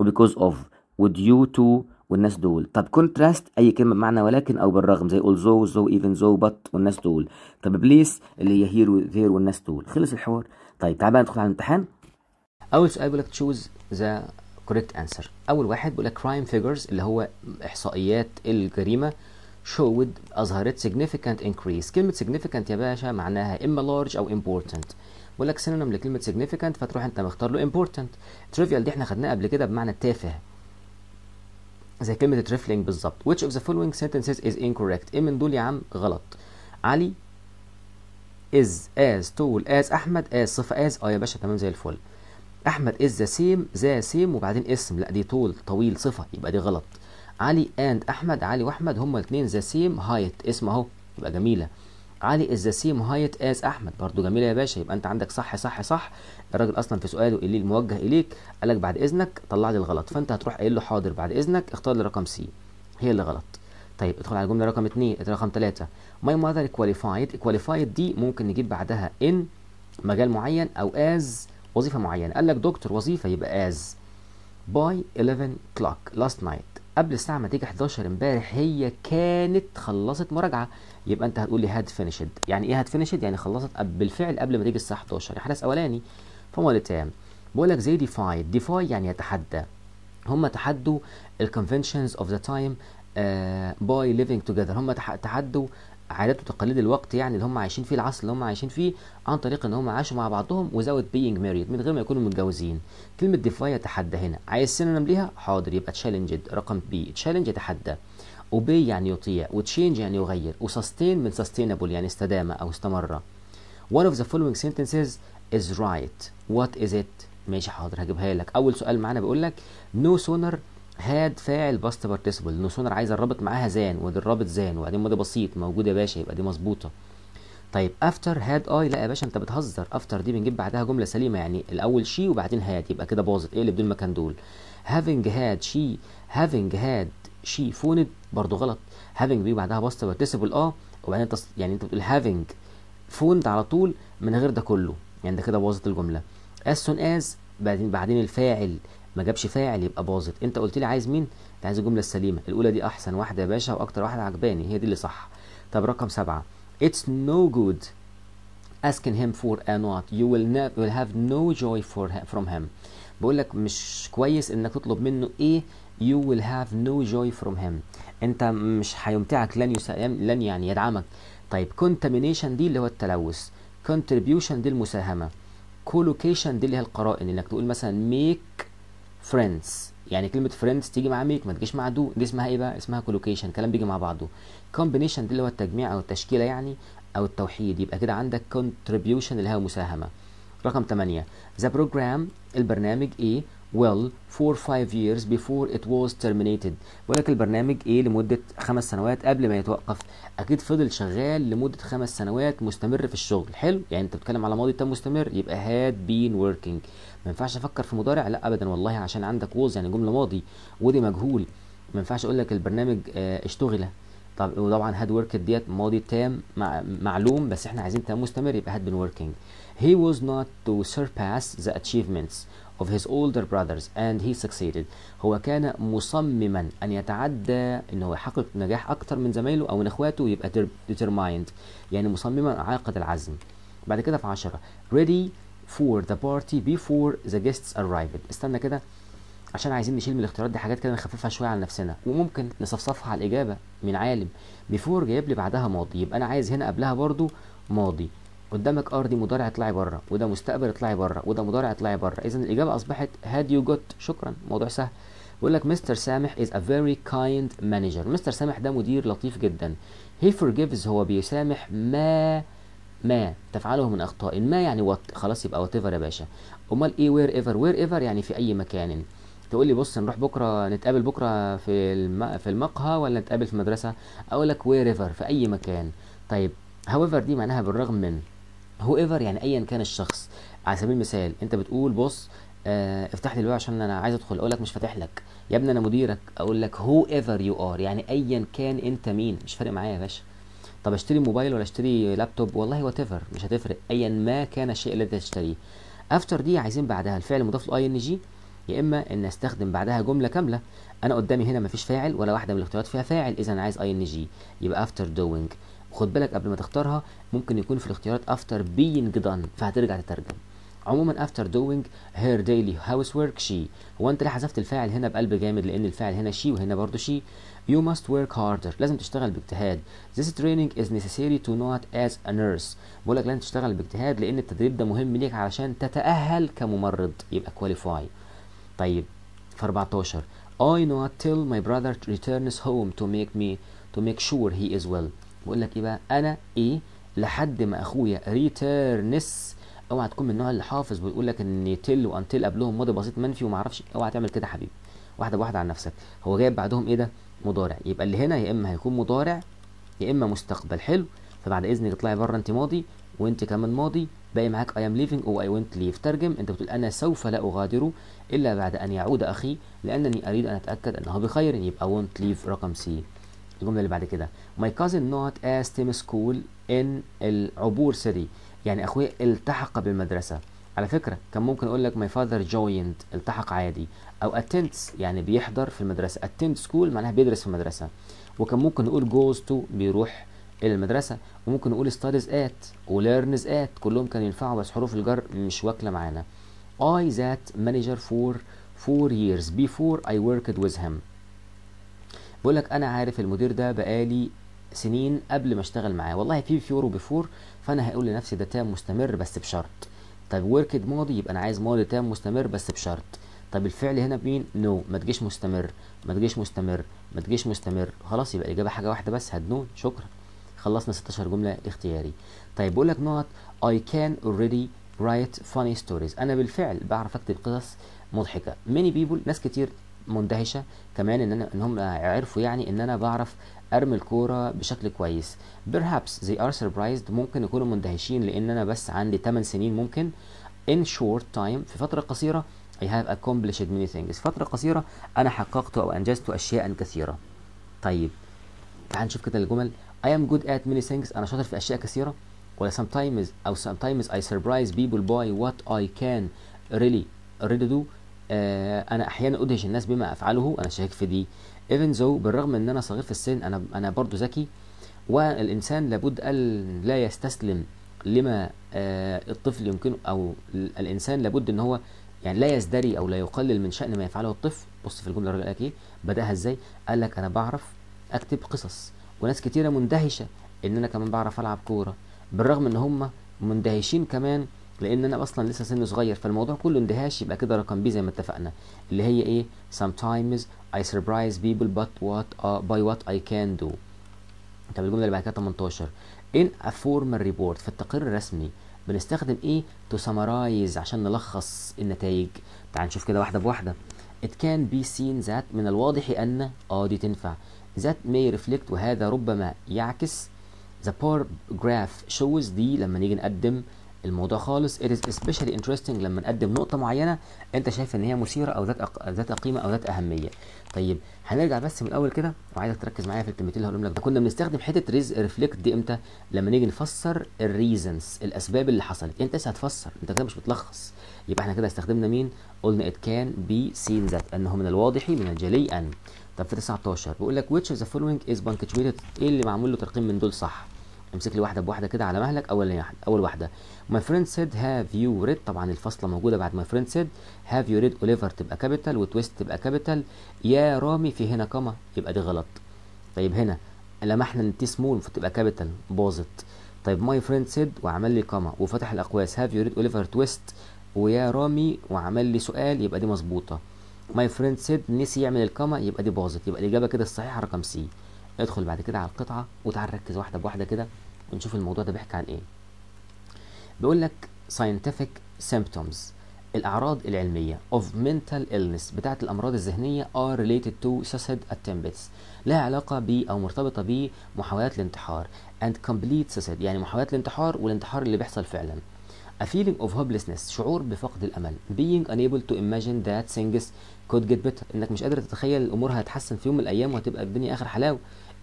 و because of و due to والناس دول طب contrast أي كلمة بمعنى ولكن أو بالرغم زي although though even though but والناس دول طب place اللي هي here و there والناس دول خلص الحوار طيب تعال بقى ندخل على الامتحان أول سؤال بيقول لك choose ذا correct answer اول واحد بيقول لك crime figures اللي هو احصائيات الجريمه showed اظهرت significant increase كلمه significant يا باشا معناها اما large او important بيقول لك سينونيم لكلمه significant فتروح انت مختار له important trivial دي احنا خدناها قبل كده بمعنى تافه زي كلمه تريفلينج بالظبط which of the following sentences is incorrect ايه من دول يا عم غلط علي is as tall as احمد as صفه as اه يا باشا تمام زي الفل احمد از ذا سيم ذا سيم وبعدين اسم لا دي طول طويل صفه يبقى دي غلط علي اند احمد علي واحمد هما الاثنين ذا سيم هايت اسم اهو يبقى جميله علي از ذا سيم هايت از احمد برضو جميله يا باشا يبقى انت عندك صح صح صح الراجل اصلا في سؤاله اللي الموجه اليك قال لك بعد اذنك طلع لي الغلط فانت هتروح قايل له حاضر بعد اذنك اختار لي رقم سي هي اللي غلط طيب ادخل على الجمله رقم 2 رقم 3 ماي ماذر كواليفايد كواليفايد دي ممكن نجيب بعدها ان مجال معين او از وظيفه معينه قال لك دكتور وظيفه يبقى از باي 11 clock لاست نايت قبل الساعه ما تيجي 11 امبارح هي كانت خلصت مراجعه يبقى انت هتقول لي هاد فينيشد يعني ايه هاد فينيشد يعني خلصت بالفعل قبل ما تيجي الساعه 11 حدث اولاني فمال تام بقول لك زي ديفاي ديفاي يعني يتحدى هم تحدوا الكونفنشنز اوف ذا تايم باي ليفينج توجذر هم تحدوا عادات وتقاليد الوقت يعني اللي هم عايشين فيه العصر اللي هم عايشين فيه عن طريق ان هم عاشوا مع بعضهم وزود بينج ماريد من غير ما يكونوا متجوزين كلمه ديفاي يتحدى هنا عايز سينونيم ليها حاضر يبقى تشالنجد رقم بي تشالنج يتحدى اوبي يعني يطيع وتشينج يعني يغير وسستين من سستينبل يعني استدامه او استمر one of the following sentences is right what is it ماشي حاضر هجيبها لك اول سؤال معانا بيقول لك no sooner هاد فاعل باست بارتيسيبل لانه سونر عايز الرابط معاها زان وادي الرابط زان وبعدين ماضي بسيط موجود يا باشا يبقى دي مظبوطه طيب افتر هاد اي لا يا باشا انت بتهزر افتر دي بنجيب بعدها جمله سليمه يعني الاول شي وبعدين هاد يبقى كده باظت ايه اللي بدون مكان دول هافينج هاد شي هافينج هاد شي فوند برضو غلط هافينج بيجي بعدها باست بارتيسيبل اه وبعدين انت يعني انت بتقول هافينج فوند على طول من غير ده كله يعني ده كده باظت الجمله as soon as بعدين بعدين الفاعل ما جابش فاعل يبقى باظت انت قلت لي عايز مين انت عايز الجمله السليمه الاولى دي احسن واحده يا باشا واكتر واحده عجباني هي دي اللي صح طب رقم سبعة it's no good asking him for a not you will, never will have no joy for from him بقول لك مش كويس انك تطلب منه ايه you will have no joy from him انت مش هيمتعك لن يساهم لن يعني يدعمك طيب contamination دي اللي هو التلوث contribution دي المساهمه collocation دي اللي هي القرائن انك تقول مثلا make فريندز يعني كلمه فريندز تيجي مع ميك ما تجيش مع دو دي اسمها ايه بقى اسمها كولوكيشن كلام بيجي مع بعضه كومبينيشن دي اللي هو التجميع او التشكيله يعني او التوحيد يبقى كده عندك contribution اللي هي مساهمه رقم 8 the program البرنامج ايه well for five years before it was terminated بقول لك البرنامج ايه لمدة خمس سنوات قبل ما يتوقف أكيد فضل شغال لمدة خمس سنوات مستمر في الشغل حلو يعني أنت بتتكلم على ماضي تام مستمر يبقى had been working ما ينفعش افكر في مضارع لا ابدا والله عشان عندك ووز يعني جمله ماضي ودي مجهول ما ينفعش اقول لك البرنامج آه، اشتغل طب وطبعا هاد وركت ديت ماضي تام مع معلوم بس احنا عايزين تام مستمر يبقى هاد بن وركينج he was not to surpass the achievements of his older brothers and he succeeded هو كان مصمما ان يتعدى ان هو يحقق نجاح اكتر من زمايله او من اخواته يبقى determined يعني مصمما عاقد العزم بعد كده في 10 ready for the party before the guests arrived استنى كده عشان عايزين نشيل من الاختيارات دي حاجات كده نخففها شويه على نفسنا وممكن نصفصفها على الاجابه من عالم بيفور جايب لي بعدها ماضي يبقى انا عايز هنا قبلها برضو ماضي قدامك ار دي مضارع اطلعي بره وده مستقبل اطلعي بره وده مضارع اطلعي بره اذا الاجابه اصبحت هاد يو جوت شكرا موضوع سهل بيقول لك مستر سامح از ا فيري كايند مانجر مستر سامح ده مدير لطيف جدا هي فورجيفز هو بيسامح ما ما تفعله من اخطاء ما يعني وات خلاص يبقى وات ايفر يا باشا امال ايه وير ايفر وير ايفر يعني في اي مكان تقول لي بص نروح بكره نتقابل بكره في الم... في المقهى ولا نتقابل في المدرسه اقول لك وير ايفر في اي مكان طيب ايفر دي معناها بالرغم من هو ايفر يعني ايا كان الشخص على سبيل المثال انت بتقول بص آه افتح لي الباب عشان انا عايز ادخل اقول لك مش فاتح لك يا ابني انا مديرك اقول لك هو ايفر يو ار يعني ايا كان انت مين مش فارق معايا يا باشا طب اشتري موبايل ولا اشتري لابتوب والله وات مش هتفرق ايا ما كان الشيء الذي تشتريه افتر دي عايزين بعدها الفعل المضاف له اي ان جي يا اما ان استخدم بعدها جمله كامله انا قدامي هنا مفيش فاعل ولا واحده من الاختيارات فيها فاعل اذا عايز اي ان جي يبقى افتر دوينج خد بالك قبل ما تختارها ممكن يكون في الاختيارات افتر بينج دان فهترجع تترجم عموما افتر دوينج هير ديلي هاوس ورك شي هو انت ليه حذفت الفاعل هنا بقلب جامد لان الفاعل هنا شي وهنا برضه شي You must work harder لازم تشتغل باجتهاد This training is necessary to not as a nurse بقول لك لازم تشتغل باجتهاد لأن التدريب ده مهم ليك علشان تتأهل كممرض يبقى كواليفاي. طيب في 14 I not tell till my brother returns home to make me to make sure he is well بقول لك ايه بقى انا ايه لحد ما اخويا ريتيرنس اوعى تكون من النوع اللي حافظ ويقول لك ان تل وانتل قبلهم ماضي بسيط منفي وما اعرفش اوعى تعمل كده حبيبي واحده بواحده عن نفسك هو جايب بعدهم ايه ده مضارع يبقى اللي هنا يا اما هيكون مضارع يا اما مستقبل حلو فبعد اذنك اطلعي بره انت ماضي وانت كمان ماضي باقي معاك اي ام ليفنج او اي ونت ليف ترجم انت بتقول انا سوف لا اغادر الا بعد ان يعود اخي لانني اريد ان اتاكد انه بخير يبقى ونت ليف رقم سي الجمله اللي بعد كده ماي كازن نوت از تيم سكول ان العبور سري يعني اخويا التحق بالمدرسه على فكرة كان ممكن أقول لك my father joined التحق عادي أو attends يعني بيحضر في المدرسة attend school معناها بيدرس في المدرسة وكان ممكن نقول goes to بيروح إلى المدرسة وممكن نقول studies at و learns at كلهم كانوا ينفعوا بس حروف الجر مش واكلة معانا I that manager for four years before I worked with him بقول لك أنا عارف المدير ده بقالي سنين قبل ما اشتغل معاه والله في بيفور وبيفور فأنا هقول لنفسي ده تام مستمر بس بشرط طب وركد ماضي يبقى انا عايز ماضي تام مستمر بس بشرط طب الفعل هنا بمين نو no. ما تجيش مستمر ما تجيش مستمر ما تجيش مستمر خلاص يبقى الاجابه حاجه واحده بس no. شكرا خلصنا 16 جمله اختياري طيب بقول لك نقط اي كان اوريدي رايت فاني ستوريز انا بالفعل بعرف اكتب قصص مضحكه ميني بيبول ناس كتير مندهشه كمان ان انا ان هم عرفوا يعني ان انا بعرف ارمي الكوره بشكل كويس perhaps they are surprised ممكن يكونوا مندهشين لان انا بس عندي 8 سنين ممكن in short time في فتره قصيره I have accomplished many things في فتره قصيره انا حققت او انجزت اشياء كثيره طيب تعال نشوف كده الجمل I am good at many things أنا شاطر في أشياء كثيرة ولا sometimes أو sometimes I surprise people by what I can really really do آه أنا أحيانا أدهش الناس بما أفعله أنا شاكك في دي ايفن زو بالرغم ان انا صغير في السن انا انا برضو ذكي والانسان لابد ان لا يستسلم لما آه، الطفل يمكنه او الانسان لابد ان هو يعني لا يزدري او لا يقلل من شان ما يفعله الطفل بص في الجمله الراجل قال ايه بداها ازاي قال لك انا بعرف اكتب قصص وناس كتيره مندهشه ان انا كمان بعرف العب كوره بالرغم ان هم مندهشين كمان لان انا اصلا لسه سن صغير فالموضوع كله اندهاش يبقى كده رقم بي زي ما اتفقنا اللي هي ايه sometimes I surprise people but what uh, by what I can do طب الجمله اللي بعد كده 18 in a formal report في التقرير الرسمي بنستخدم ايه to summarize عشان نلخص النتائج تعال نشوف كده واحده بواحده it can be seen that من الواضح ان اه دي تنفع that may reflect وهذا ربما يعكس the bar graph shows دي لما نيجي نقدم الموضوع خالص it is especially interesting لما نقدم نقطه معينه انت شايف ان هي مثيره او ذات أق... ذات قيمه او ذات اهميه طيب هنرجع بس من الاول كده وعايزك تركز معايا في الكلمتين اللي هقولهم لك ده كنا بنستخدم حته ريز ريفلكت دي امتى لما نيجي نفسر الريزنز الاسباب اللي حصلت انت لسه هتفسر انت كده مش بتلخص يبقى احنا كده استخدمنا مين قلنا it can be seen that انه من الواضح من الجلي ان طب في 19 بيقول لك which of the following is punctuated ايه اللي معمول له ترقيم من دول صح امسك لي واحده بواحده كده على مهلك اول واحده اول واحده my friend said have you read طبعا الفاصله موجوده بعد my friend said have you read Oliver تبقى كابيتال وتويست تبقى كابيتال يا رامي في هنا كما يبقى دي غلط طيب هنا لمحنا ان تي سمول فتبقى كابيتال باظت طيب ماي فريند سيد وعمل لي كما وفتح الاقواس هاف يو ريد اوليفر تويست ويا رامي وعمل لي سؤال يبقى دي مظبوطه ماي فريند سيد نسي يعمل الكما يبقى دي باظت يبقى الاجابه كده الصحيحه رقم سي ادخل بعد كده على القطعه وتعال ركز واحده بواحده كده ونشوف الموضوع ده بيحكي عن ايه بيقول لك scientific symptoms الأعراض العلمية of mental illness بتاعة الأمراض الذهنية are related to suicide attempts لها علاقة ب أو مرتبطة بمحاولات الانتحار and complete suicide يعني محاولات الانتحار والانتحار اللي بيحصل فعلا A feeling of hopelessness شعور بفقد الأمل being unable to imagine that things could get better إنك مش قادر تتخيل الأمور هتتحسن في يوم من الأيام وهتبقى الدنيا آخر حلاوة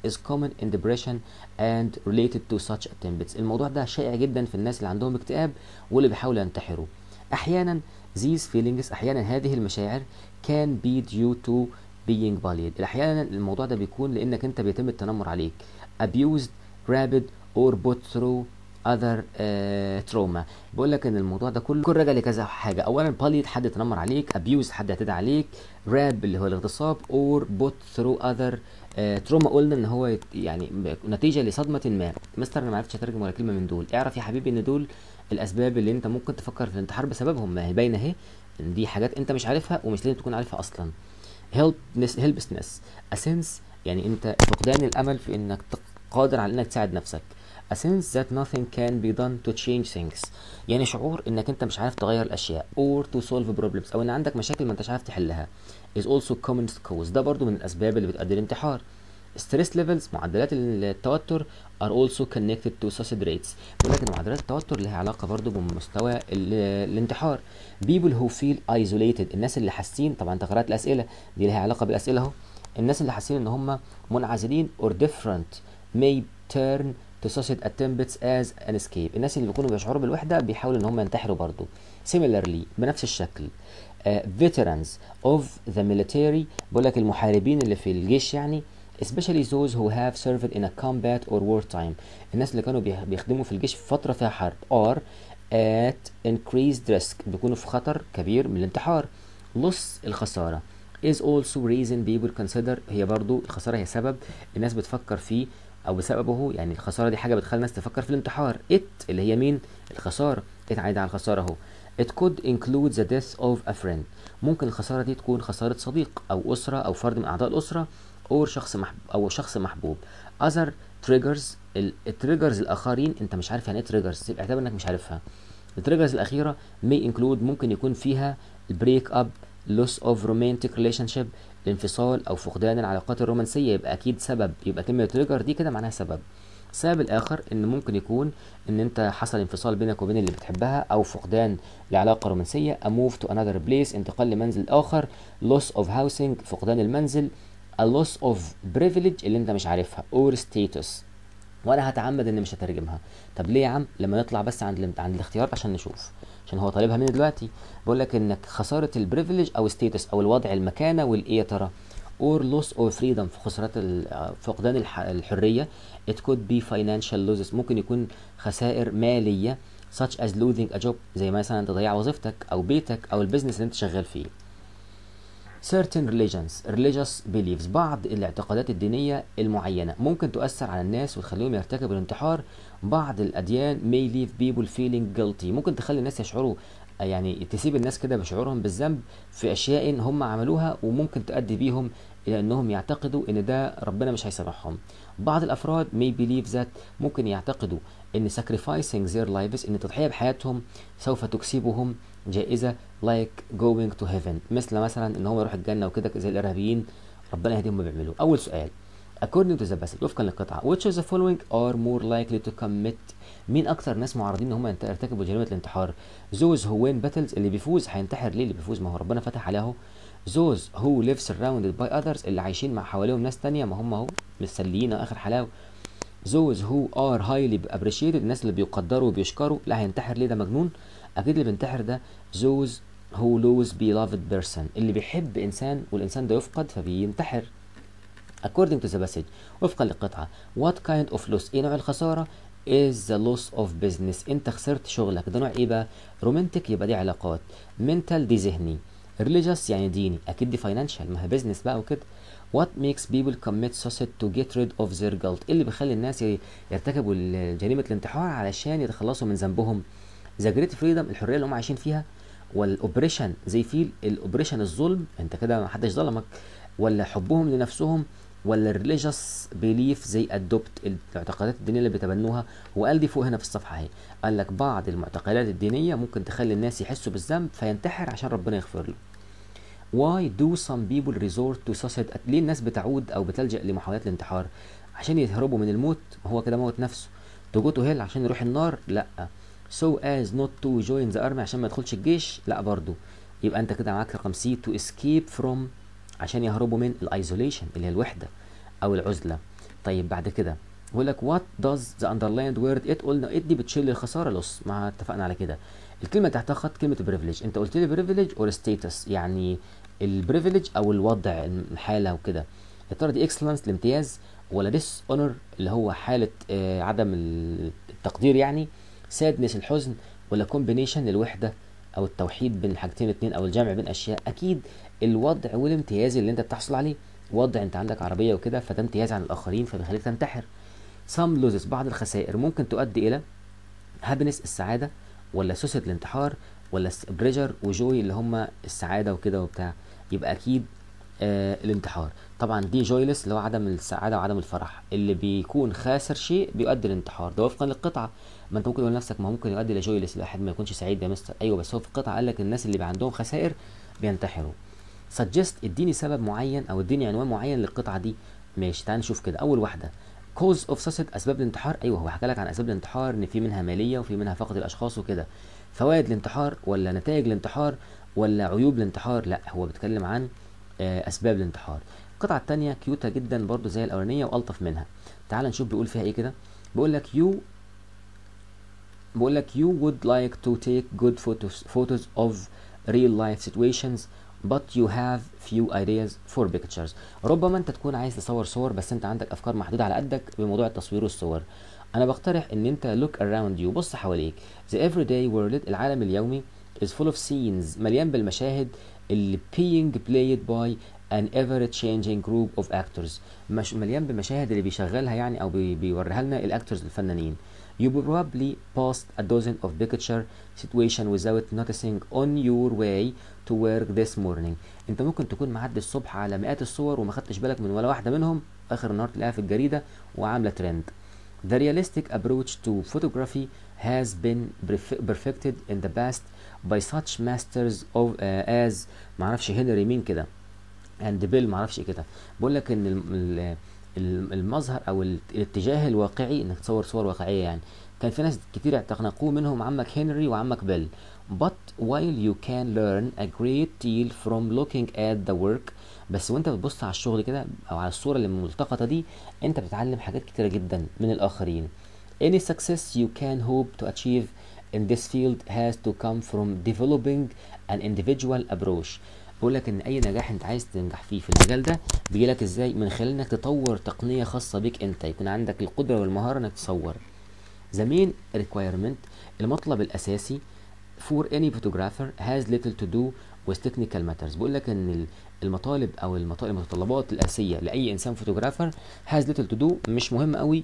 is common in depression and related to such attempts الموضوع ده شائع جدا في الناس اللي عندهم اكتئاب واللي بيحاولوا ينتحروا احيانا these feelings احيانا هذه المشاعر can be due to being bullied احيانا الموضوع ده بيكون لانك انت بيتم التنمر عليك abused rabid or put through other uh, trauma بقول لك ان الموضوع ده كله كل راجع لكذا حاجه اولا باليت حد اتنمر عليك ابيوز حد اعتدى عليك راب اللي هو الاغتصاب اور بوت ثرو اذر تروما قلنا ان هو يعني نتيجه لصدمه ما مستر انا ما عرفتش اترجم ولا كلمه من دول اعرف يا حبيبي ان دول الاسباب اللي انت ممكن تفكر في الانتحار بسببهم ما هي باينه اهي ان دي حاجات انت مش عارفها ومش لازم تكون عارفها اصلا هيلبسنس اسنس يعني انت فقدان الامل في انك قادر على انك تساعد نفسك a sense that nothing can be done to change things يعني شعور انك انت مش عارف تغير الاشياء or to solve problems او ان عندك مشاكل ما انتش عارف تحلها is also common cause ده برضو من الاسباب اللي بتؤدي للانتحار stress levels معدلات التوتر are also connected to suicide rates ولكن لك ان معدلات التوتر لها علاقه برضو بمستوى الانتحار people who feel isolated الناس اللي حاسين طبعا انت قرات الاسئله دي لها علاقه بالاسئله اهو الناس اللي حاسين ان هم منعزلين or different may turn to attempts as an escape الناس اللي بيكونوا بيشعروا بالوحده بيحاولوا ان هم ينتحروا برضو similarly بنفس الشكل uh, veterans of the military بقول لك المحاربين اللي في الجيش يعني especially those who have served in a combat or wartime الناس اللي كانوا بيخدموا في الجيش في فترة فيها حرب are at increased risk بيكونوا في خطر كبير من الانتحار loss الخسارة is also reason people consider هي برضو الخسارة هي سبب الناس بتفكر فيه او بسببه يعني الخساره دي حاجه بتخلي الناس تفكر في الانتحار ات اللي هي مين الخساره عايده على الخساره اهو It could include the death of a friend ممكن الخسارة دي تكون خسارة صديق أو أسرة أو فرد من أعضاء الأسرة أو شخص محبوب أو شخص محبوب Other triggers التريجرز الآخرين أنت مش عارف يعني إيه تريجرز اعتبر إنك مش عارفها التريجرز الأخيرة may include ممكن يكون فيها البريك أب loss of romantic relationship الانفصال او فقدان العلاقات الرومانسيه يبقى اكيد سبب يبقى كلمه تريجر دي كده معناها سبب السبب الاخر ان ممكن يكون ان انت حصل انفصال بينك وبين اللي بتحبها او فقدان لعلاقه رومانسيه a move to another place انتقال لمنزل اخر loss of housing فقدان المنزل a loss of privilege اللي انت مش عارفها or status وانا هتعمد ان مش هترجمها طب ليه يا عم لما نطلع بس عند عند الاختيار عشان نشوف عشان هو طالبها مني دلوقتي بيقول لك انك خساره البريفليج او ستيتس او الوضع المكانه والايه يا ترى اور لوس اور فريدم في خسارات فقدان الحريه it could be financial losses ممكن يكون خسائر ماليه such as losing a job زي مثلا انت تضيع وظيفتك او بيتك او البيزنس اللي انت شغال فيه certain religions religious beliefs بعض الاعتقادات الدينية المعينة ممكن تؤثر على الناس وتخليهم يرتكبوا الانتحار بعض الاديان may leave people feeling guilty ممكن تخلي الناس يشعروا يعني تسيب الناس كده بشعورهم بالذنب في اشياء هم عملوها وممكن تؤدي بيهم الى انهم يعتقدوا ان ده ربنا مش هيسامحهم بعض الافراد may believe that ممكن يعتقدوا ان sacrificing their lives ان تضحيه بحياتهم سوف تكسبهم جائزه like going to heaven مثل مثلا ان هم يروحوا الجنه وكده زي الارهابيين ربنا يهديهم بيعملوا اول سؤال according to the passage وفقا للقطعه which of the following are more likely to commit مين اكثر ناس معرضين ان هم يرتكبوا جريمه الانتحار زوز هو وين باتلز اللي بيفوز هينتحر ليه اللي بيفوز ما هو ربنا فتح عليه اهو هو ليف live surrounded by others اللي عايشين مع حواليهم ناس تانية ما هم اهو متسليين آه، اخر حلاوه زوز هو are highly appreciated الناس اللي بيقدروا وبيشكروا لا هينتحر ليه ده مجنون اكيد اللي بينتحر ده هو لوز lose beloved person اللي بيحب انسان والانسان ده يفقد فبينتحر according to the passage وفقا للقطعة what kind of loss ايه نوع الخسارة is the loss of business انت خسرت شغلك ده نوع ايه بقى رومانتك يبقى دي علاقات mental دي ذهني religious يعني ديني اكيد دي financial ما هي business بقى وكده what makes people commit suicide to get rid of their guilt إيه اللي بيخلي الناس يرتكبوا جريمة الانتحار علشان يتخلصوا من ذنبهم the great freedom الحرية اللي هم عايشين فيها والاوبريشن زي فيل الاوبريشن الظلم انت كده ما حدش ظلمك ولا حبهم لنفسهم ولا الريليجيوس بيليف زي ادوبت الاعتقادات الدينيه اللي بيتبنوها وقال دي فوق هنا في الصفحه اهي قال لك بعض المعتقدات الدينيه ممكن تخلي الناس يحسوا بالذنب فينتحر عشان ربنا يغفر له why do some people resort to suicide ليه الناس بتعود او بتلجا لمحاولات الانتحار عشان يهربوا من الموت هو كده موت نفسه to go to hell عشان يروح النار لا so as not to join the army عشان ما يدخلش الجيش لا برضه يبقى انت كده معاك رقم سي to escape from عشان يهربوا من الايزوليشن اللي هي الوحده او العزله طيب بعد كده بيقول لك وات داز ذا اندرلايند وورد ات قلنا ات دي بتشيل الخساره لص ما اتفقنا على كده الكلمه تحتها خط كلمه بريفليج انت قلت لي بريفليج اور ستيتس يعني البريفليج او الوضع الحاله وكده يا ترى دي اكسلنس الامتياز ولا ديس اونر اللي هو حاله آه عدم التقدير يعني سادنس الحزن ولا كومبينيشن الوحده او التوحيد بين الحاجتين الاثنين او الجمع بين اشياء اكيد الوضع والامتياز اللي انت بتحصل عليه وضع انت عندك عربيه وكده فده امتياز عن الاخرين فبيخليك تنتحر some لوزز بعض الخسائر ممكن تؤدي الى هابينس السعاده ولا سوسة الانتحار ولا بريجر وجوي اللي هم السعاده وكده وبتاع يبقى اكيد آه الانتحار طبعا دي جويلس اللي هو عدم السعاده وعدم الفرح اللي بيكون خاسر شيء بيؤدي للانتحار ده وفقا للقطعه ما انت ممكن تقول لنفسك ما ممكن يؤدي لجويلس الواحد ما يكونش سعيد يا مستر ايوه بس هو في القطعه قال لك الناس اللي عندهم خسائر بينتحروا suggest اديني سبب معين او اديني عنوان معين للقطعه دي ماشي تعال نشوف كده اول واحده كوز اوف سوسيت اسباب الانتحار ايوه هو حكى لك عن اسباب الانتحار ان في منها ماليه وفي منها فقد الاشخاص وكده فوائد الانتحار ولا نتائج الانتحار ولا عيوب الانتحار لا هو بيتكلم عن آه، اسباب الانتحار القطعه الثانيه كيوتا جدا برضو زي الاولانيه والطف منها تعال نشوف بيقول فيها ايه كده بيقول لك يو بيقول لك you would like to take good فوتوز photos of real life situations but you have few ideas for pictures ربما انت تكون عايز تصور صور بس انت عندك افكار محدوده على قدك بموضوع التصوير والصور انا بقترح ان انت look around you بص حواليك the everyday world العالم اليومي is full of scenes مليان بالمشاهد اللي being played by an ever changing group of actors مش مليان بالمشاهد اللي بيشغلها يعني او بي بيوريها لنا الاكتورز الفنانين you probably passed a dozen of picture situation without noticing on your way to work this morning انت ممكن تكون معدي الصبح على مئات الصور وما خدتش بالك من ولا واحده منهم اخر النهار تلاقيها في الجريده وعامله ترند The realistic approach to photography has been perfected in the past by such masters of uh, as معرفش هنري مين كده اند بيل معرفش ايه كده بقول لك ان المظهر او الاتجاه الواقعي انك تصور صور واقعيه يعني كان في ناس كتير اعتنقوه منهم عمك هنري وعمك بيل but while you can learn a great deal from looking at the work بس وانت بتبص على الشغل كده او على الصوره اللي ملتقطه دي انت بتتعلم حاجات كتيره جدا من الاخرين any success you can hope to achieve in this field has to come from developing an individual approach بيقول لك ان اي نجاح انت عايز تنجح فيه في المجال ده بيجي لك ازاي من خلال انك تطور تقنيه خاصه بيك انت يكون عندك القدره والمهاره انك تصور The main المطلب الاساسي for any photographer has little to do with technical matters بيقول لك ان المطالب او المطالب المتطلبات الاساسيه لاي انسان فوتوغرافر has little to do مش مهم قوي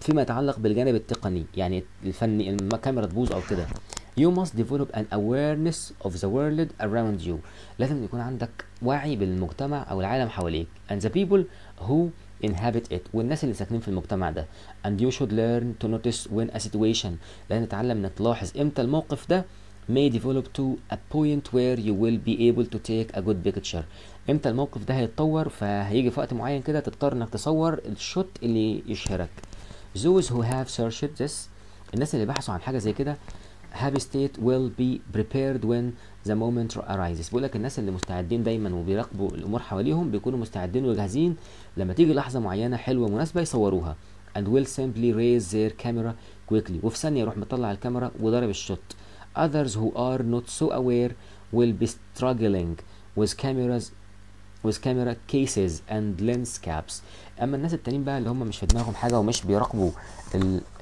فيما يتعلق بالجانب التقني يعني الفني الكاميرا تبوظ او كده You must develop an awareness of the world around you. لازم يكون عندك وعي بالمجتمع أو العالم حواليك. And the people who inhabit it. والناس اللي ساكنين في المجتمع ده. And you should learn to notice when a situation. لازم تتعلم إنك تلاحظ إمتى الموقف ده may develop to a point where you will be able to take a good picture. إمتى الموقف ده هيتطور فهيجي في وقت معين كده تضطر إنك تصور الشوت اللي يشهرك. those who have searched this الناس اللي بحثوا عن حاجه زي كده happy state will be prepared when the moment arises بيقول لك الناس اللي مستعدين دايما وبيراقبوا الامور حواليهم بيكونوا مستعدين وجاهزين لما تيجي لحظه معينه حلوه مناسبه يصوروها and will simply raise their camera quickly وفي ثانيه يروح مطلع الكاميرا وضرب الشوت others who are not so aware will be struggling with cameras with camera cases and lens caps اما الناس التانيين بقى اللي هم مش في دماغهم حاجه ومش بيراقبوا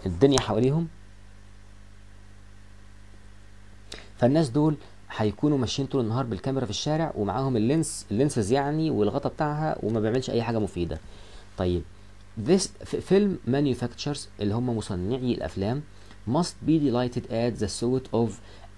الدنيا حواليهم فالناس دول هيكونوا ماشيين طول النهار بالكاميرا في الشارع ومعاهم اللينس اللينسز يعني والغطا بتاعها وما بيعملش اي حاجه مفيده طيب this film manufacturers اللي هم مصنعي الافلام must be delighted at the thought of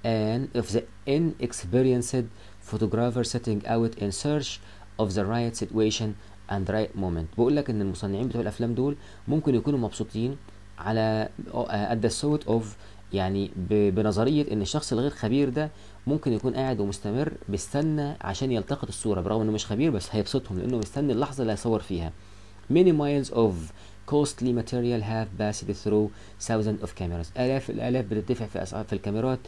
an of the inexperienced photographer setting out in search of the right situation and right moment بقول لك ان المصنعين بتوع الافلام دول ممكن يكونوا مبسوطين على آه، at the thought of يعني بنظريه ان الشخص الغير خبير ده ممكن يكون قاعد ومستمر بيستنى عشان يلتقط الصوره برغم انه مش خبير بس هيبسطهم لانه مستني اللحظه اللي هيصور فيها many miles of costly material have passed through thousands of cameras آلاف الآلاف بتدفع في أسعار في الكاميرات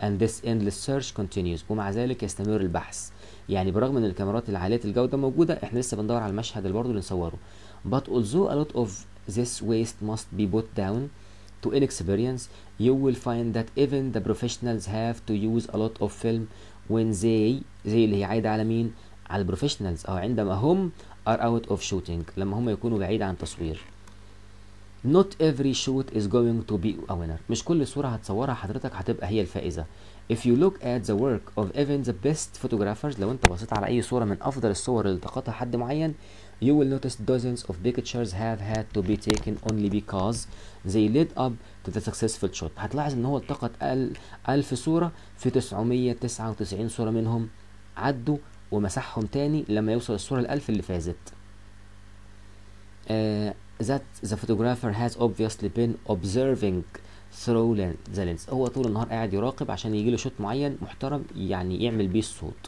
and this endless search continues ومع ذلك يستمر البحث يعني برغم ان الكاميرات العاليه الجوده موجوده احنا لسه بندور على المشهد اللي برضه اللي نصوره but although a lot of this waste must be put down to inexperience you will find that even the professionals have to use a lot of film when they زي اللي هي عايده على مين على البروفيشنالز او عندما هم are out of shooting لما هم يكونوا بعيد عن تصوير not every shot is going to be a winner مش كل صورة هتصورها حضرتك هتبقى هي الفائزة if you look at the work of even the best photographers لو انت بصيت على اي صورة من افضل الصور اللي التقطها حد معين you will notice dozens of pictures have had to be taken only because they led up to the successful shot هتلاحظ ان هو التقط 1000 صورة في 999 صورة منهم عدوا ومسحهم تاني لما يوصل الصورة الألف اللي فازت آه that the photographer has obviously been observing through the lens هو طول النهار قاعد يراقب عشان يجيله شوت معين محترم يعني يعمل بيه الصوت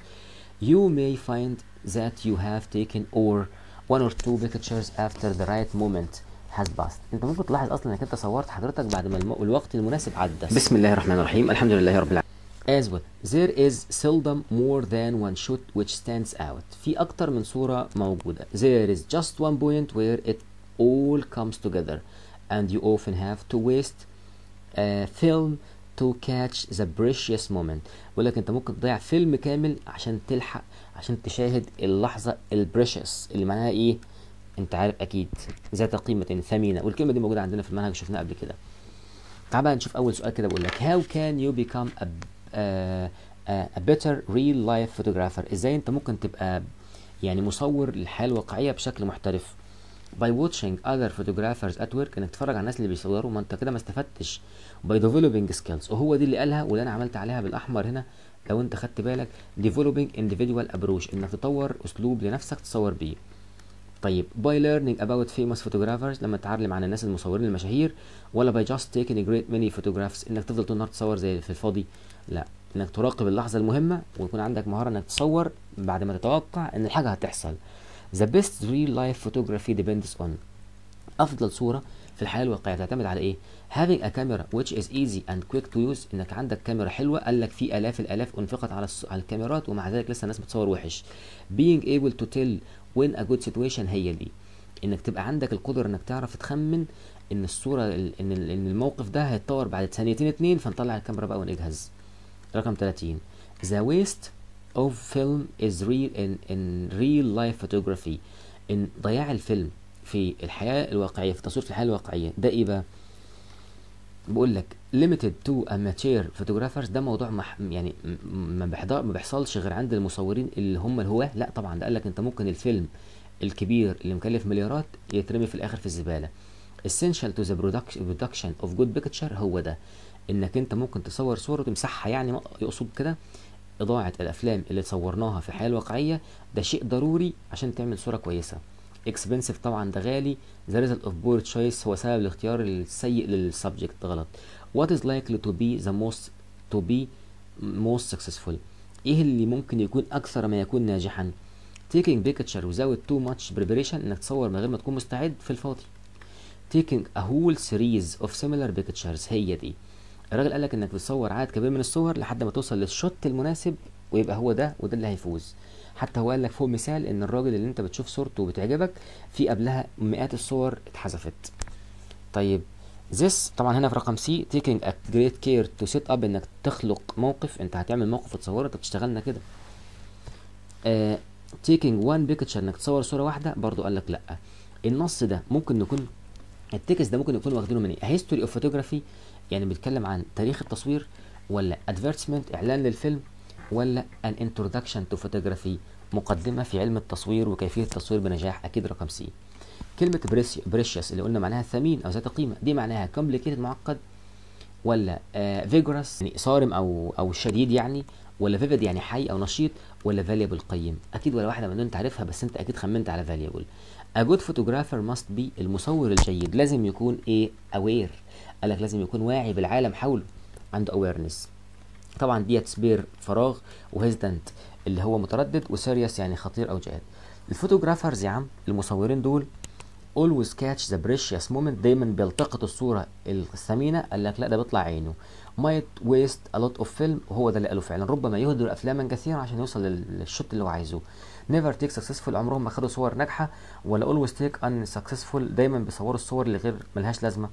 you may find that you have taken or one or two pictures after the right moment has passed انت ممكن تلاحظ اصلا انك انت صورت حضرتك بعد ما الوقت المناسب عدى بسم الله الرحمن الرحيم الحمد لله رب العالمين as well there is seldom more than one shot which stands out في اكتر من صورة موجودة there is just one point where it all comes together and you often have to waste a film to catch the precious moment بيقول لك انت ممكن تضيع فيلم كامل عشان تلحق عشان تشاهد اللحظه البريشس اللي معناها ايه انت عارف اكيد ذات قيمه ثمينه والكلمه دي موجوده عندنا في المنهج شفناها قبل كده تعال بقى نشوف اول سؤال كده بيقول لك how can you become a, a, آه، آه، a better real life photographer ازاي انت ممكن تبقى يعني مصور للحياه الواقعيه بشكل محترف by watching other photographers at work انك تتفرج على الناس اللي بيصوروا ما انت كده ما استفدتش by developing skills وهو دي اللي قالها واللي انا عملت عليها بالاحمر هنا لو انت خدت بالك developing individual approach انك تطور اسلوب لنفسك تصور بيه طيب by learning about famous photographers لما تتعلم عن الناس المصورين المشاهير ولا by just taking a great many photographs انك تفضل طول النهار تصور زي في الفاضي لا انك تراقب اللحظه المهمه ويكون عندك مهاره انك تصور بعد ما تتوقع ان الحاجه هتحصل The best real life photography depends on أفضل صورة في الحياة الواقعية تعتمد على إيه؟ having a camera which is easy and quick to use إنك عندك كاميرا حلوة قال لك في آلاف الآلاف أنفقت على على الكاميرات ومع ذلك لسه الناس بتصور وحش being able to tell when a good situation هي دي إنك تبقى عندك القدرة إنك تعرف تخمن إن الصورة إن إن الموقف ده هيتطور بعد ثانيتين اتنين فنطلع الكاميرا بقى ونجهز رقم 30 the waste of film is real in, in real life photography ان ضياع الفيلم في الحياة الواقعية في التصوير في الحياة الواقعية ده ايه بقى بقول لك limited to amateur photographers ده موضوع مح يعني ما ما بيحصلش غير عند المصورين اللي هم الهواه لا طبعا ده قال لك انت ممكن الفيلم الكبير اللي مكلف مليارات يترمي في الاخر في الزباله essential to the production of good picture هو ده انك انت ممكن تصور صوره وتمسحها يعني يقصد كده إضاعة الأفلام اللي صورناها في الحياة الواقعية ده شيء ضروري عشان تعمل صورة كويسة اكسبنسيف طبعا ده غالي the result of poor choice هو سبب الاختيار السيء للسبجكت غلط what is likely to be the most to be most successful ايه اللي ممكن يكون اكثر ما يكون ناجحا taking بيكتشر without too much preparation انك تصور من غير ما تكون مستعد في الفاضي taking a whole series of similar pictures هي دي الراجل قال لك انك بتصور عدد كبير من الصور لحد ما توصل للشوت المناسب ويبقى هو ده وده اللي هيفوز حتى هو قال لك فوق مثال ان الراجل اللي انت بتشوف صورته وبتعجبك في قبلها مئات الصور اتحذفت طيب this طبعا هنا في رقم سي taking a great care to set up انك تخلق موقف انت هتعمل موقف وتصوره انت بتشتغلنا كده uh, taking one picture انك تصور صوره واحده برضو قال لك لا النص ده ممكن نكون التكست ده ممكن نكون واخدينه من ايه هيستوري اوف فوتوغرافي يعني بيتكلم عن تاريخ التصوير ولا ادفيرتسمنت اعلان للفيلم ولا ان انتروداكشن تو فوتوغرافي مقدمه في علم التصوير وكيفيه التصوير بنجاح اكيد رقم سي كلمه بريشيس اللي قلنا معناها ثمين او ذات قيمه دي معناها كومبليكيتد معقد ولا فيجورس آه، يعني صارم او او شديد يعني ولا فيفيد يعني حي او نشيط ولا فاليبل قيم اكيد ولا واحده من دول انت عارفها بس انت اكيد خمنت على فاليبل ا جود فوتوغرافر ماست بي المصور الجيد لازم يكون ايه اوير قال لك لازم يكون واعي بالعالم حوله عنده اويرنس طبعا ديت سبير فراغ وهيزدنت اللي هو متردد وسيريس يعني خطير او جاهد الفوتوغرافرز يا عم المصورين دول always catch the precious moment دايما بيلتقط الصوره الثمينه قال لك لا ده بيطلع عينه might waste a lot of film هو ده اللي قاله فعلا ربما يهدر افلاما كثيرا عشان يوصل للشوت اللي هو عايزه never take successful عمرهم ما خدوا صور ناجحه ولا always take unsuccessful دايما بيصوروا الصور اللي غير ملهاش لازمه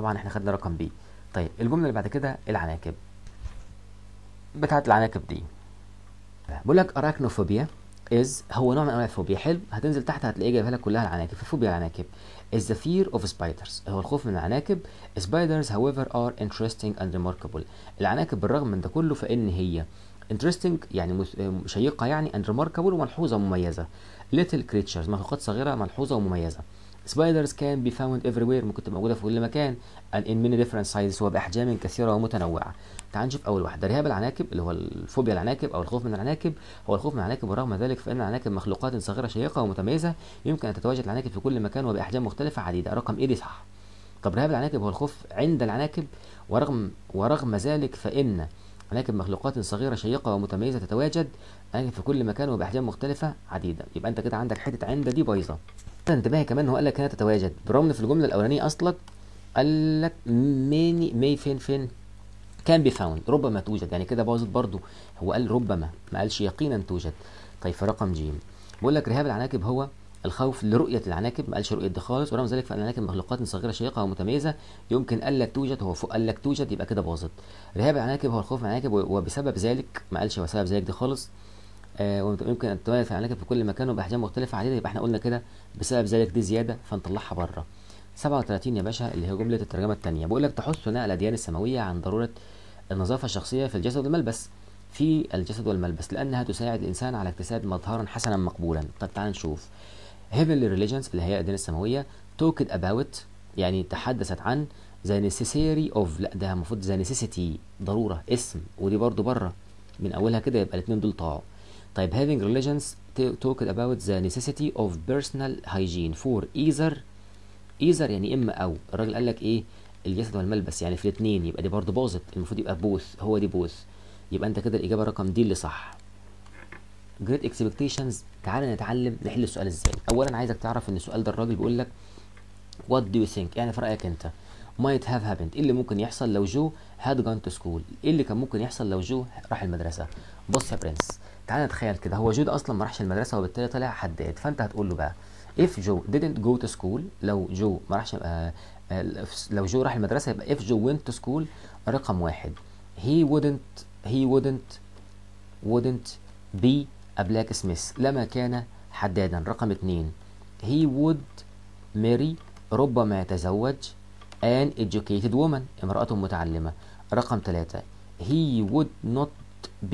طبعا احنا خدنا رقم بي طيب الجمله اللي بعد كده العناكب بتاعت العناكب دي بقول لك اراكنوفوبيا از هو نوع من انواع الفوبيا حلو هتنزل تحت هتلاقيه جايبها لك كلها العناكب فوبيا العناكب is the fear of spiders هو الخوف من العناكب spiders however are interesting and remarkable العناكب بالرغم من ده كله فان هي interesting يعني شيقه يعني and remarkable وملحوظه ومميزه little creatures مخلوقات صغيره ملحوظه ومميزه سبايدرز كان بي فاوند افري وير ممكن تبقى موجوده في كل مكان ان in ديفرنت سايز sizes وباحجام كثيره ومتنوعه تعال نشوف اول واحده رهاب العناكب اللي هو الفوبيا العناكب او الخوف من العناكب هو الخوف من العناكب ورغم ذلك فان العناكب مخلوقات صغيره شيقه ومتميزه يمكن ان تتواجد العناكب في كل مكان وباحجام مختلفه عديده رقم ايه دي صح طب رهاب العناكب هو الخوف عند العناكب ورغم ورغم ذلك فان ولكن مخلوقات صغيرة شيقة ومتميزة تتواجد في كل مكان وبأحجام مختلفة عديدة يبقى أنت كده عندك حتة عندة دي بايظة انتباهي كمان هو قال لك هنا تتواجد برغم في الجملة الأولانية أصلا قال لك ميني مي فين فين كان بي فاوند ربما توجد يعني كده باظت برضو هو قال ربما ما قالش يقينا توجد طيب في رقم جيم بيقول لك رهاب العناكب هو الخوف لرؤية العناكب ما قالش رؤية دي خالص ورغم ذلك فإن العناكب مخلوقات صغيرة شيقة ومتميزة يمكن ألا توجد هو فوق ألا توجد يبقى كده باظت رهاب العناكب هو الخوف من العناكب وبسبب ذلك ما قالش وسبب ذلك دي خالص آه ويمكن أن تتميز العناكب في كل مكان وبأحجام مختلفة عديدة يبقى احنا قلنا كده بسبب ذلك دي زيادة فنطلعها بره 37 يا باشا اللي هي جملة الترجمة الثانية بقول لك تحث هنا الأديان السماوية عن ضرورة النظافة الشخصية في الجسد والملبس في الجسد والملبس لأنها تساعد الإنسان على اكتساب مظهرا حسنا مقبولا طب تعال نشوف heavenly religions اللي هي الأديان السماوية talked about يعني تحدثت عن the necessary of لا ده المفروض the necessity ضرورة اسم ودي برضو بره من أولها كده يبقى الاتنين دول طاعوا طيب having religions talked about the necessity of personal hygiene for either either يعني إما أو الراجل قال لك إيه الجسد والملبس يعني في الاتنين يبقى دي برضو باظت المفروض يبقى بوث هو دي بوث يبقى أنت كده الإجابة رقم دي اللي صح جريت اكسبكتيشنز تعالى نتعلم نحل السؤال ازاي اولا عايزك تعرف ان السؤال ده الراجل بيقول لك وات دو يو ثينك يعني في رايك انت مايت هاف هابند ايه اللي ممكن يحصل لو جو هاد جون تو سكول ايه اللي كان ممكن يحصل لو جو راح المدرسه بص يا برنس تعالى نتخيل كده هو جو ده اصلا ما راحش المدرسه وبالتالي طلع حداد فانت هتقول له بقى if جو didn't go to school لو جو ما راحش آه، آه، لو جو راح المدرسه يبقى if جو went to school رقم واحد he wouldn't he wouldn't wouldn't be بلاك سميث لما كان حدادا رقم اثنين he would marry ربما يتزوج an educated woman امرأة متعلمة رقم ثلاثة he would not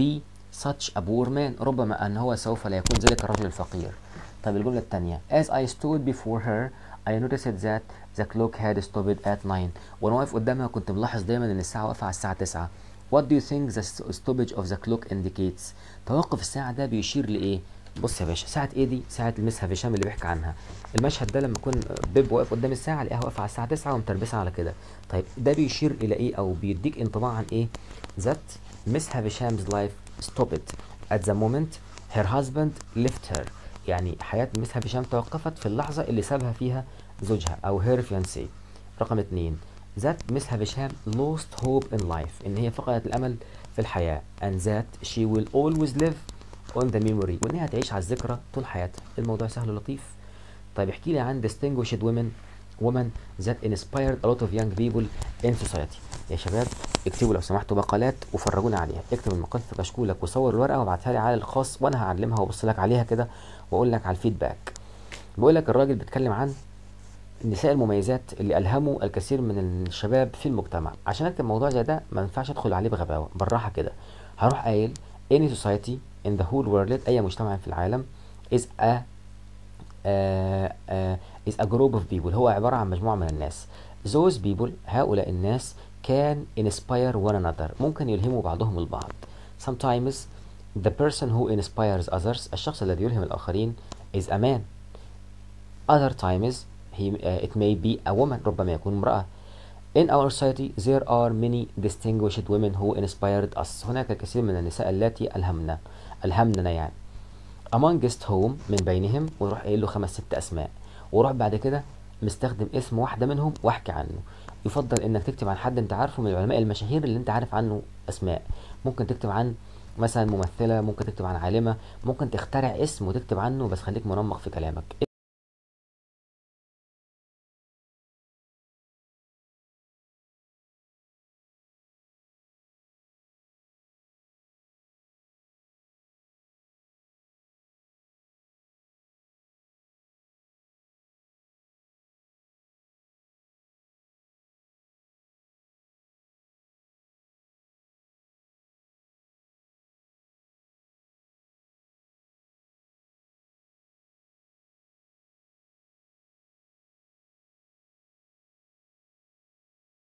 be such a poor man ربما أن هو سوف لا يكون ذلك الرجل الفقير طيب الجملة الثانية as I stood before her I noticed that the clock had stopped at 9 وأنا واقف قدامها كنت ملاحظ دايما إن الساعة واقفة على الساعة 9 What do you think the stoppage of the clock indicates توقف الساعة ده بيشير لإيه بص يا باشا ساعة ايه دي؟ ساعة المس هشام اللي بيحكي عنها. المشهد ده لما يكون بيب واقف قدام الساعة الاقيها واقفة على الساعة 9 ومتربسة على كده. طيب ده بيشير إلى إيه أو بيديك انطباع عن إيه؟ That مس Havisham's life stopped at the moment her husband left her. يعني حياة مس هشام توقفت في اللحظة اللي سابها فيها زوجها أو her fiancé. رقم اتنين ذات مس Havisham لوست هوب ان لايف إن هي فقدت الأمل في الحياة ان ذات شي ويل اولويز ليف اون ذا ميموري وإن هي هتعيش على الذكرى طول حياتها الموضوع سهل ولطيف طيب احكي لي عن ديستنجوشد وومن وومن ذات انسبايرد ا لوت اوف يانج بيبل ان سوسايتي يا شباب اكتبوا لو سمحتوا مقالات وفرجونا عليها اكتب المقال في كشكولك وصور الورقه وابعتها لي على الخاص وانا هعلمها وابص لك عليها كده واقول لك على الفيدباك بيقول لك الراجل بيتكلم عن النساء المميزات اللي ألهموا الكثير من الشباب في المجتمع عشان أكتب موضوع زي ده ما ينفعش أدخل عليه بغباوة بالراحة كده هروح قايل any society in the whole world أي مجتمع في العالم is a uh, uh, is a group of people هو عبارة عن مجموعة من الناس those people هؤلاء الناس can inspire one another ممكن يلهموا بعضهم البعض sometimes the person who inspires others الشخص الذي يلهم الآخرين is a man other times Uh, it may be a woman ربما يكون امرأة In our society there are many distinguished women who inspired us هناك الكثير من النساء التي ألهمنا ألهمنا يعني amongst whom من بينهم ونروح قايل له خمس ست أسماء وروح بعد كده مستخدم اسم واحدة منهم واحكي عنه يفضل انك تكتب عن حد انت عارفه من العلماء المشاهير اللي انت عارف عنه اسماء ممكن تكتب عن مثلا ممثلة ممكن تكتب عن عالمة ممكن تخترع اسم وتكتب عنه بس خليك منمق في كلامك